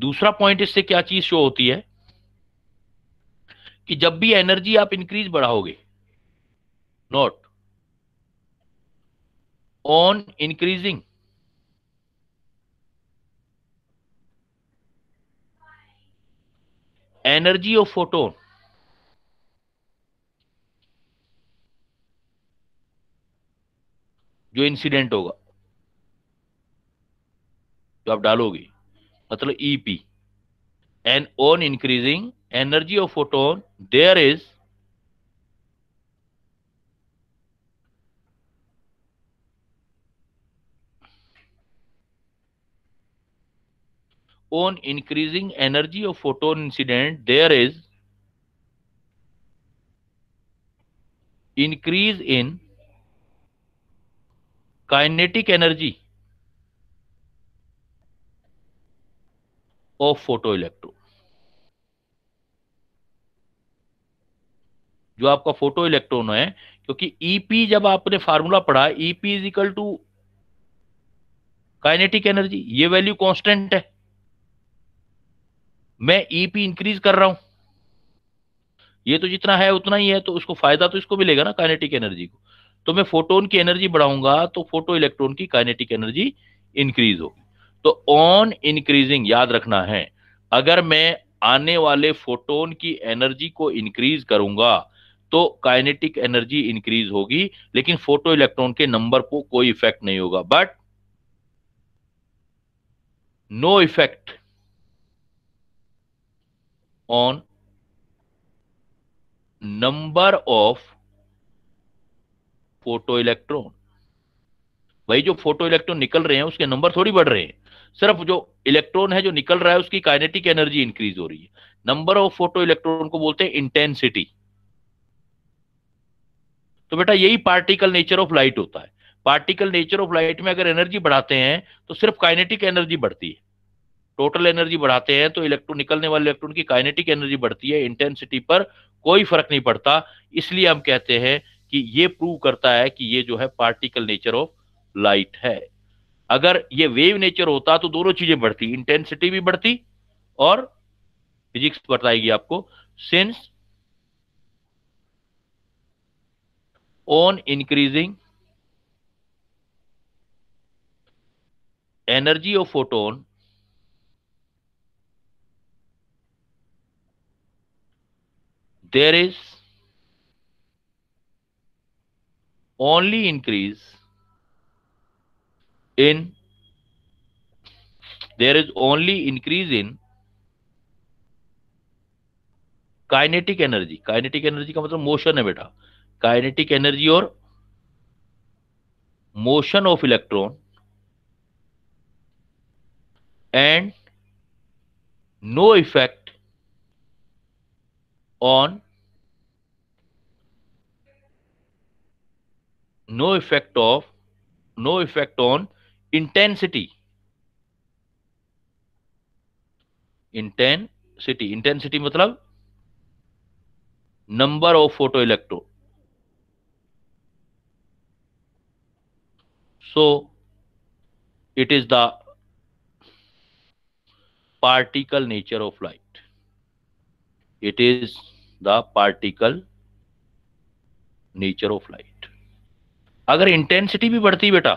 दूसरा पॉइंट इससे क्या चीज शो होती है कि जब भी एनर्जी आप इंक्रीज बढ़ाओगे note on increasing energy of photon जो इंसिडेंट होगा जो आप डालोगे मतलब E P an on increasing energy of photon there is on increasing energy of photon incident there is increase in kinetic energy of photo electron जो आपका photo electron है क्योंकि ईपी e जब आपने फार्मूला पढ़ा E P is equal to kinetic energy ये value constant है मैं ईपी e इंक्रीज कर रहा हूं ये तो जितना है उतना ही है तो उसको फायदा तो इसको मिलेगा ना काइनेटिक एनर्जी को तो मैं फोटोन की एनर्जी बढ़ाऊंगा तो फोटो इलेक्ट्रॉन की काइनेटिक एनर्जी इंक्रीज होगी तो ऑन इंक्रीजिंग याद रखना है अगर मैं आने वाले फोटोन की एनर्जी को इंक्रीज करूंगा तो काइनेटिक एनर्जी इंक्रीज होगी लेकिन फोटो इलेक्ट्रॉन के नंबर को कोई इफेक्ट नहीं होगा but no effect on number of photo electron वही जो फोटो इलेक्ट्रॉन निकल रहे हैं उसके नंबर थोड़ी बढ़ रहे हैं सिर्फ जो इलेक्ट्रॉन है जो निकल रहा है उसकी काइनेटिक एनर्जी इंक्रीज हो रही है नंबर ऑफ फोटो इलेक्ट्रॉन को बोलते हैं इंटेंसिटी तो बेटा यही पार्टिकल नेचर ऑफ लाइट होता है पार्टिकल नेचर ऑफ लाइट में अगर एनर्जी बढ़ाते हैं तो सिर्फ काइनेटिक एनर्जी बढ़ती है टोटल एनर्जी बढ़ाते हैं तो इलेक्ट्रॉन निकलने वाले इलेक्ट्रॉन की काइनेटिक एनर्जी बढ़ती है इंटेंसिटी पर कोई फर्क नहीं पड़ता इसलिए हम कहते हैं कि ये प्रूव करता है कि ये जो है पार्टिकल नेचर ऑफ लाइट है अगर ये वेव नेचर होता तो दोनों चीजें बढ़ती इंटेंसिटी भी बढ़ती और फिजिक्स बताएगी आपको since on increasing energy of photon there is only increase in there is only increase in kinetic energy kinetic energy का मतलब मोशन है बेटा काइनेटिक एनर्जी और motion of electron and no effect on no effect of no effect on intensity Intensity, intensity मतलब number of photo so it is the particle nature of light it is the particle nature of light अगर intensity भी बढ़ती बेटा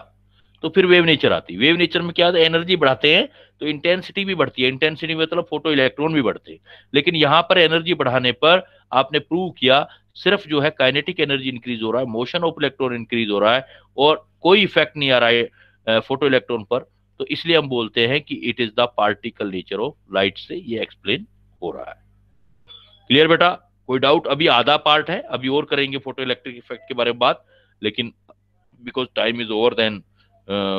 तो फिर wave nature आती wave nature में क्या है एनर्जी बढ़ाते हैं तो इंटेंसिटी भी बढ़ती है इंटेंसिटी मतलब फोटो इलेक्ट्रॉन भी बढ़ते हैं लेकिन यहाँ पर एनर्जी बढ़ाने पर आपने प्रूव किया सिर्फ जो है काइनेटिक एनर्जी इंक्रीज हो रहा है मोशन ऑफ इलेक्ट्रॉन इंक्रीज हो रहा है और कोई इफेक्ट नहीं आ रहा है फोटो इलेक्ट्रॉन पर तो इसलिए हम बोलते हैं कि it is the particle nature of light से ये एक्सप्लेन हो रहा है क्लियर बेटा कोई डाउट अभी आधा पार्ट है अभी और करेंगे फोटो इलेक्ट्रिक इफेक्ट के बारे में बात लेकिन because time is over then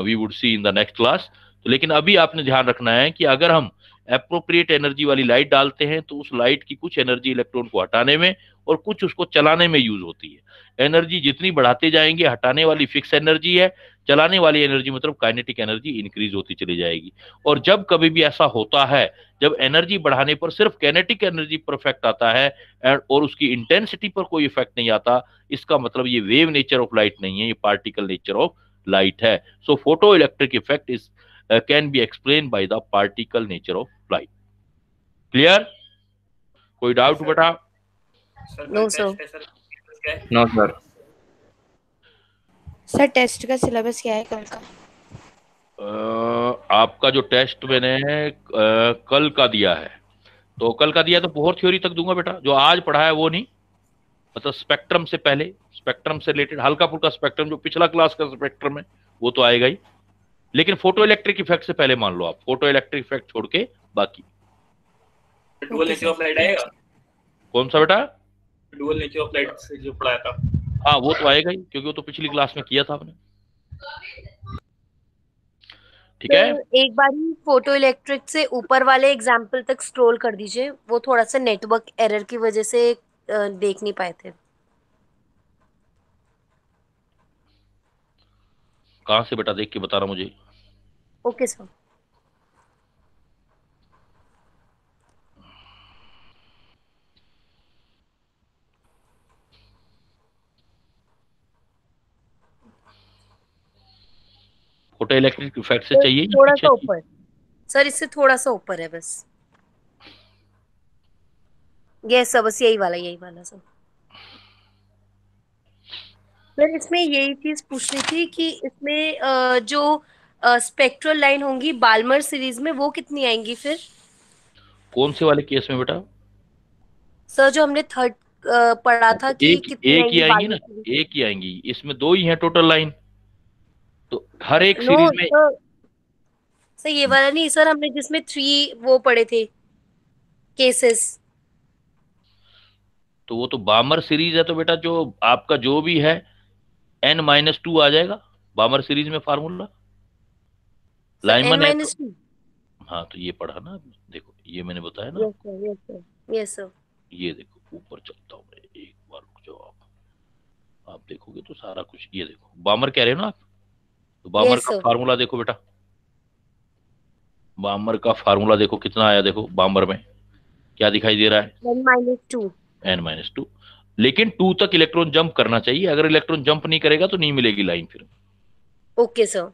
we would see in the next class लेकिन अभी आपने ध्यान रखना है कि अगर हम अप्रोप्रिएट एनर्जी वाली लाइट डालते हैं तो उस लाइट की कुछ एनर्जी इलेक्ट्रॉन को हटाने में और कुछ उसको चलाने में यूज होती है एनर्जी जितनी बढ़ाते जाएंगे हटाने वाली फिक्स एनर्जी है चलाने वाली एनर्जी मतलब काइनेटिक एनर्जी इंक्रीज होती चली जाएगी और जब कभी भी ऐसा होता है जब एनर्जी बढ़ाने पर सिर्फ कैनेटिक एनर्जी पर इफेक्ट आता है और उसकी इंटेंसिटी पर कोई इफेक्ट नहीं आता इसका मतलब ये वेव नेचर ऑफ लाइट नहीं है ये पार्टिकल नेचर ऑफ लाइट है so photo electric effect is uh, can be explained by the particle nature of light clear कोई डाउट बेटा सर टेस्ट का सिलेबस क्या है कल का uh, आपका जो टेस्ट मैंने uh, कल का दिया है तो कल का दिया तो बहुत थ्योरी तक दूंगा बेटा जो आज पढ़ा है वो नहीं मतलब स्पेक्ट्रम से पहले स्पेक्ट्रम से रिलेटेड हल्का फुल्का स्पेक्ट्रम जो पिछला क्लास का स्पेक्ट्रम है वो तो आएगा ही लेकिन फोटो इलेक्ट्रिक इफेक्ट से पहले मान लो आप फोटो इलेक्ट्रिक इफेक्ट छोड़ के बाकी आएगा कौन सा बेटा हाँ वो तो आएगा ही क्योंकि वो तो पिछली क्लास में किया था आपने ठीक है तो एक बार ही फोटो इलेक्ट्रिक से ऊपर वाले एग्जाम्पल तक स्क्रोल कर दीजिए वो थोड़ा सा नेटवर्क एरर की वजह से देख नहीं पाए थे कहा से बेटा देख के बता रहा मुझे okay sir photo electric effect से चाहिए थोड़ा सा ऊपर सर इससे थोड़ा सा ऊपर है बस ये सर बस यही वाला यही वाला सर सर इसमें यही चीज पूछनी थी कि इसमें जो स्पेक्ट्रल लाइन होंगी बाल्मर सीरीज में वो कितनी आएंगी फिर कौन से वाले केस में बेटा सर जो हमने थर्ड पढ़ा था कि एक, कितनी एक ही आएंगी ना एक ही आएंगी इसमें दो ही हैं टोटल लाइन तो हर एक सीरीज में सर ये वाला नहीं सर हमने जिसमें थ्री वो पढ़े थे केसेस तो वो तो बामर सीरीज है तो बेटा जो आपका जो भी है एन माइनस टू आ जाएगा बामर सीरीज में फार्मूला लाइन माइनस टू तो- हाँ तो ये पढ़ा ना देखो ये मैंने बताया ना यस सर ये देखो ऊपर चलता हूँ मैं एक बार रुक जाओ आप आप देखोगे तो सारा कुछ ये देखो बामर कह रहे हो ना आप तो बामर yes, का फार्मूला देखो बेटा बामर का फार्मूला देखो कितना आया देखो बामर में क्या दिखाई दे रहा है N minus two N minus two लेकिन टू तक इलेक्ट्रॉन जंप करना चाहिए अगर इलेक्ट्रॉन जंप नहीं करेगा तो नहीं मिलेगी लाइन फिर okay okay, sir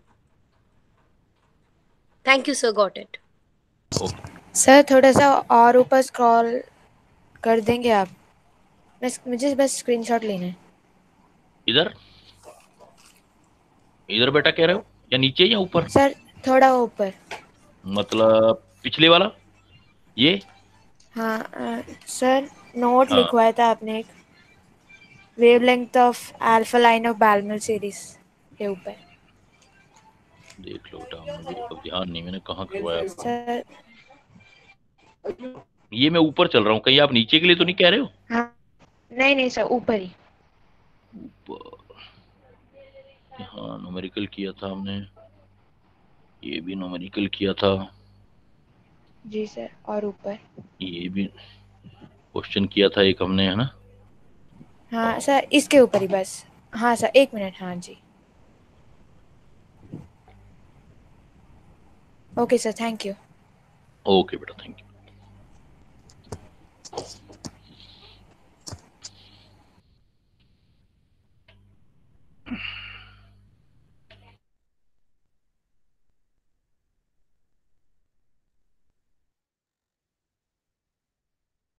thank you sir got it sir थोड़ा सा और ऊपर स्क्रॉल कर देंगे आप बस मुझे बस स्क्रीनशॉट लेना है इधर इधर बेटा कह रहे हो या नीचे या ऊपर सर थोड़ा ऊपर मतलब पिछले वाला ये हाँ आ, सर नोट हाँ. लिखवाया था आपने एक wavelength of alpha line of Balmer series के ऊपर देख लो मुझे ध्यान हाँ, नहीं मैंने कहा करवाया अच्छा ये मैं ऊपर चल रहा हूँ कहीं आप नीचे के लिए तो नहीं कह रहे हो हाँ। नहीं नहीं सर ऊपर ही हाँ नोमेरिकल किया था हमने ये भी नोमेरिकल किया था जी सर और ऊपर ये भी क्वेश्चन किया था एक हमने है ना हाँ सर इसके ऊपर ही बस हाँ सर एक मिनट हाँ जी Okay, sir. Thank you. Okay, beta. Thank you.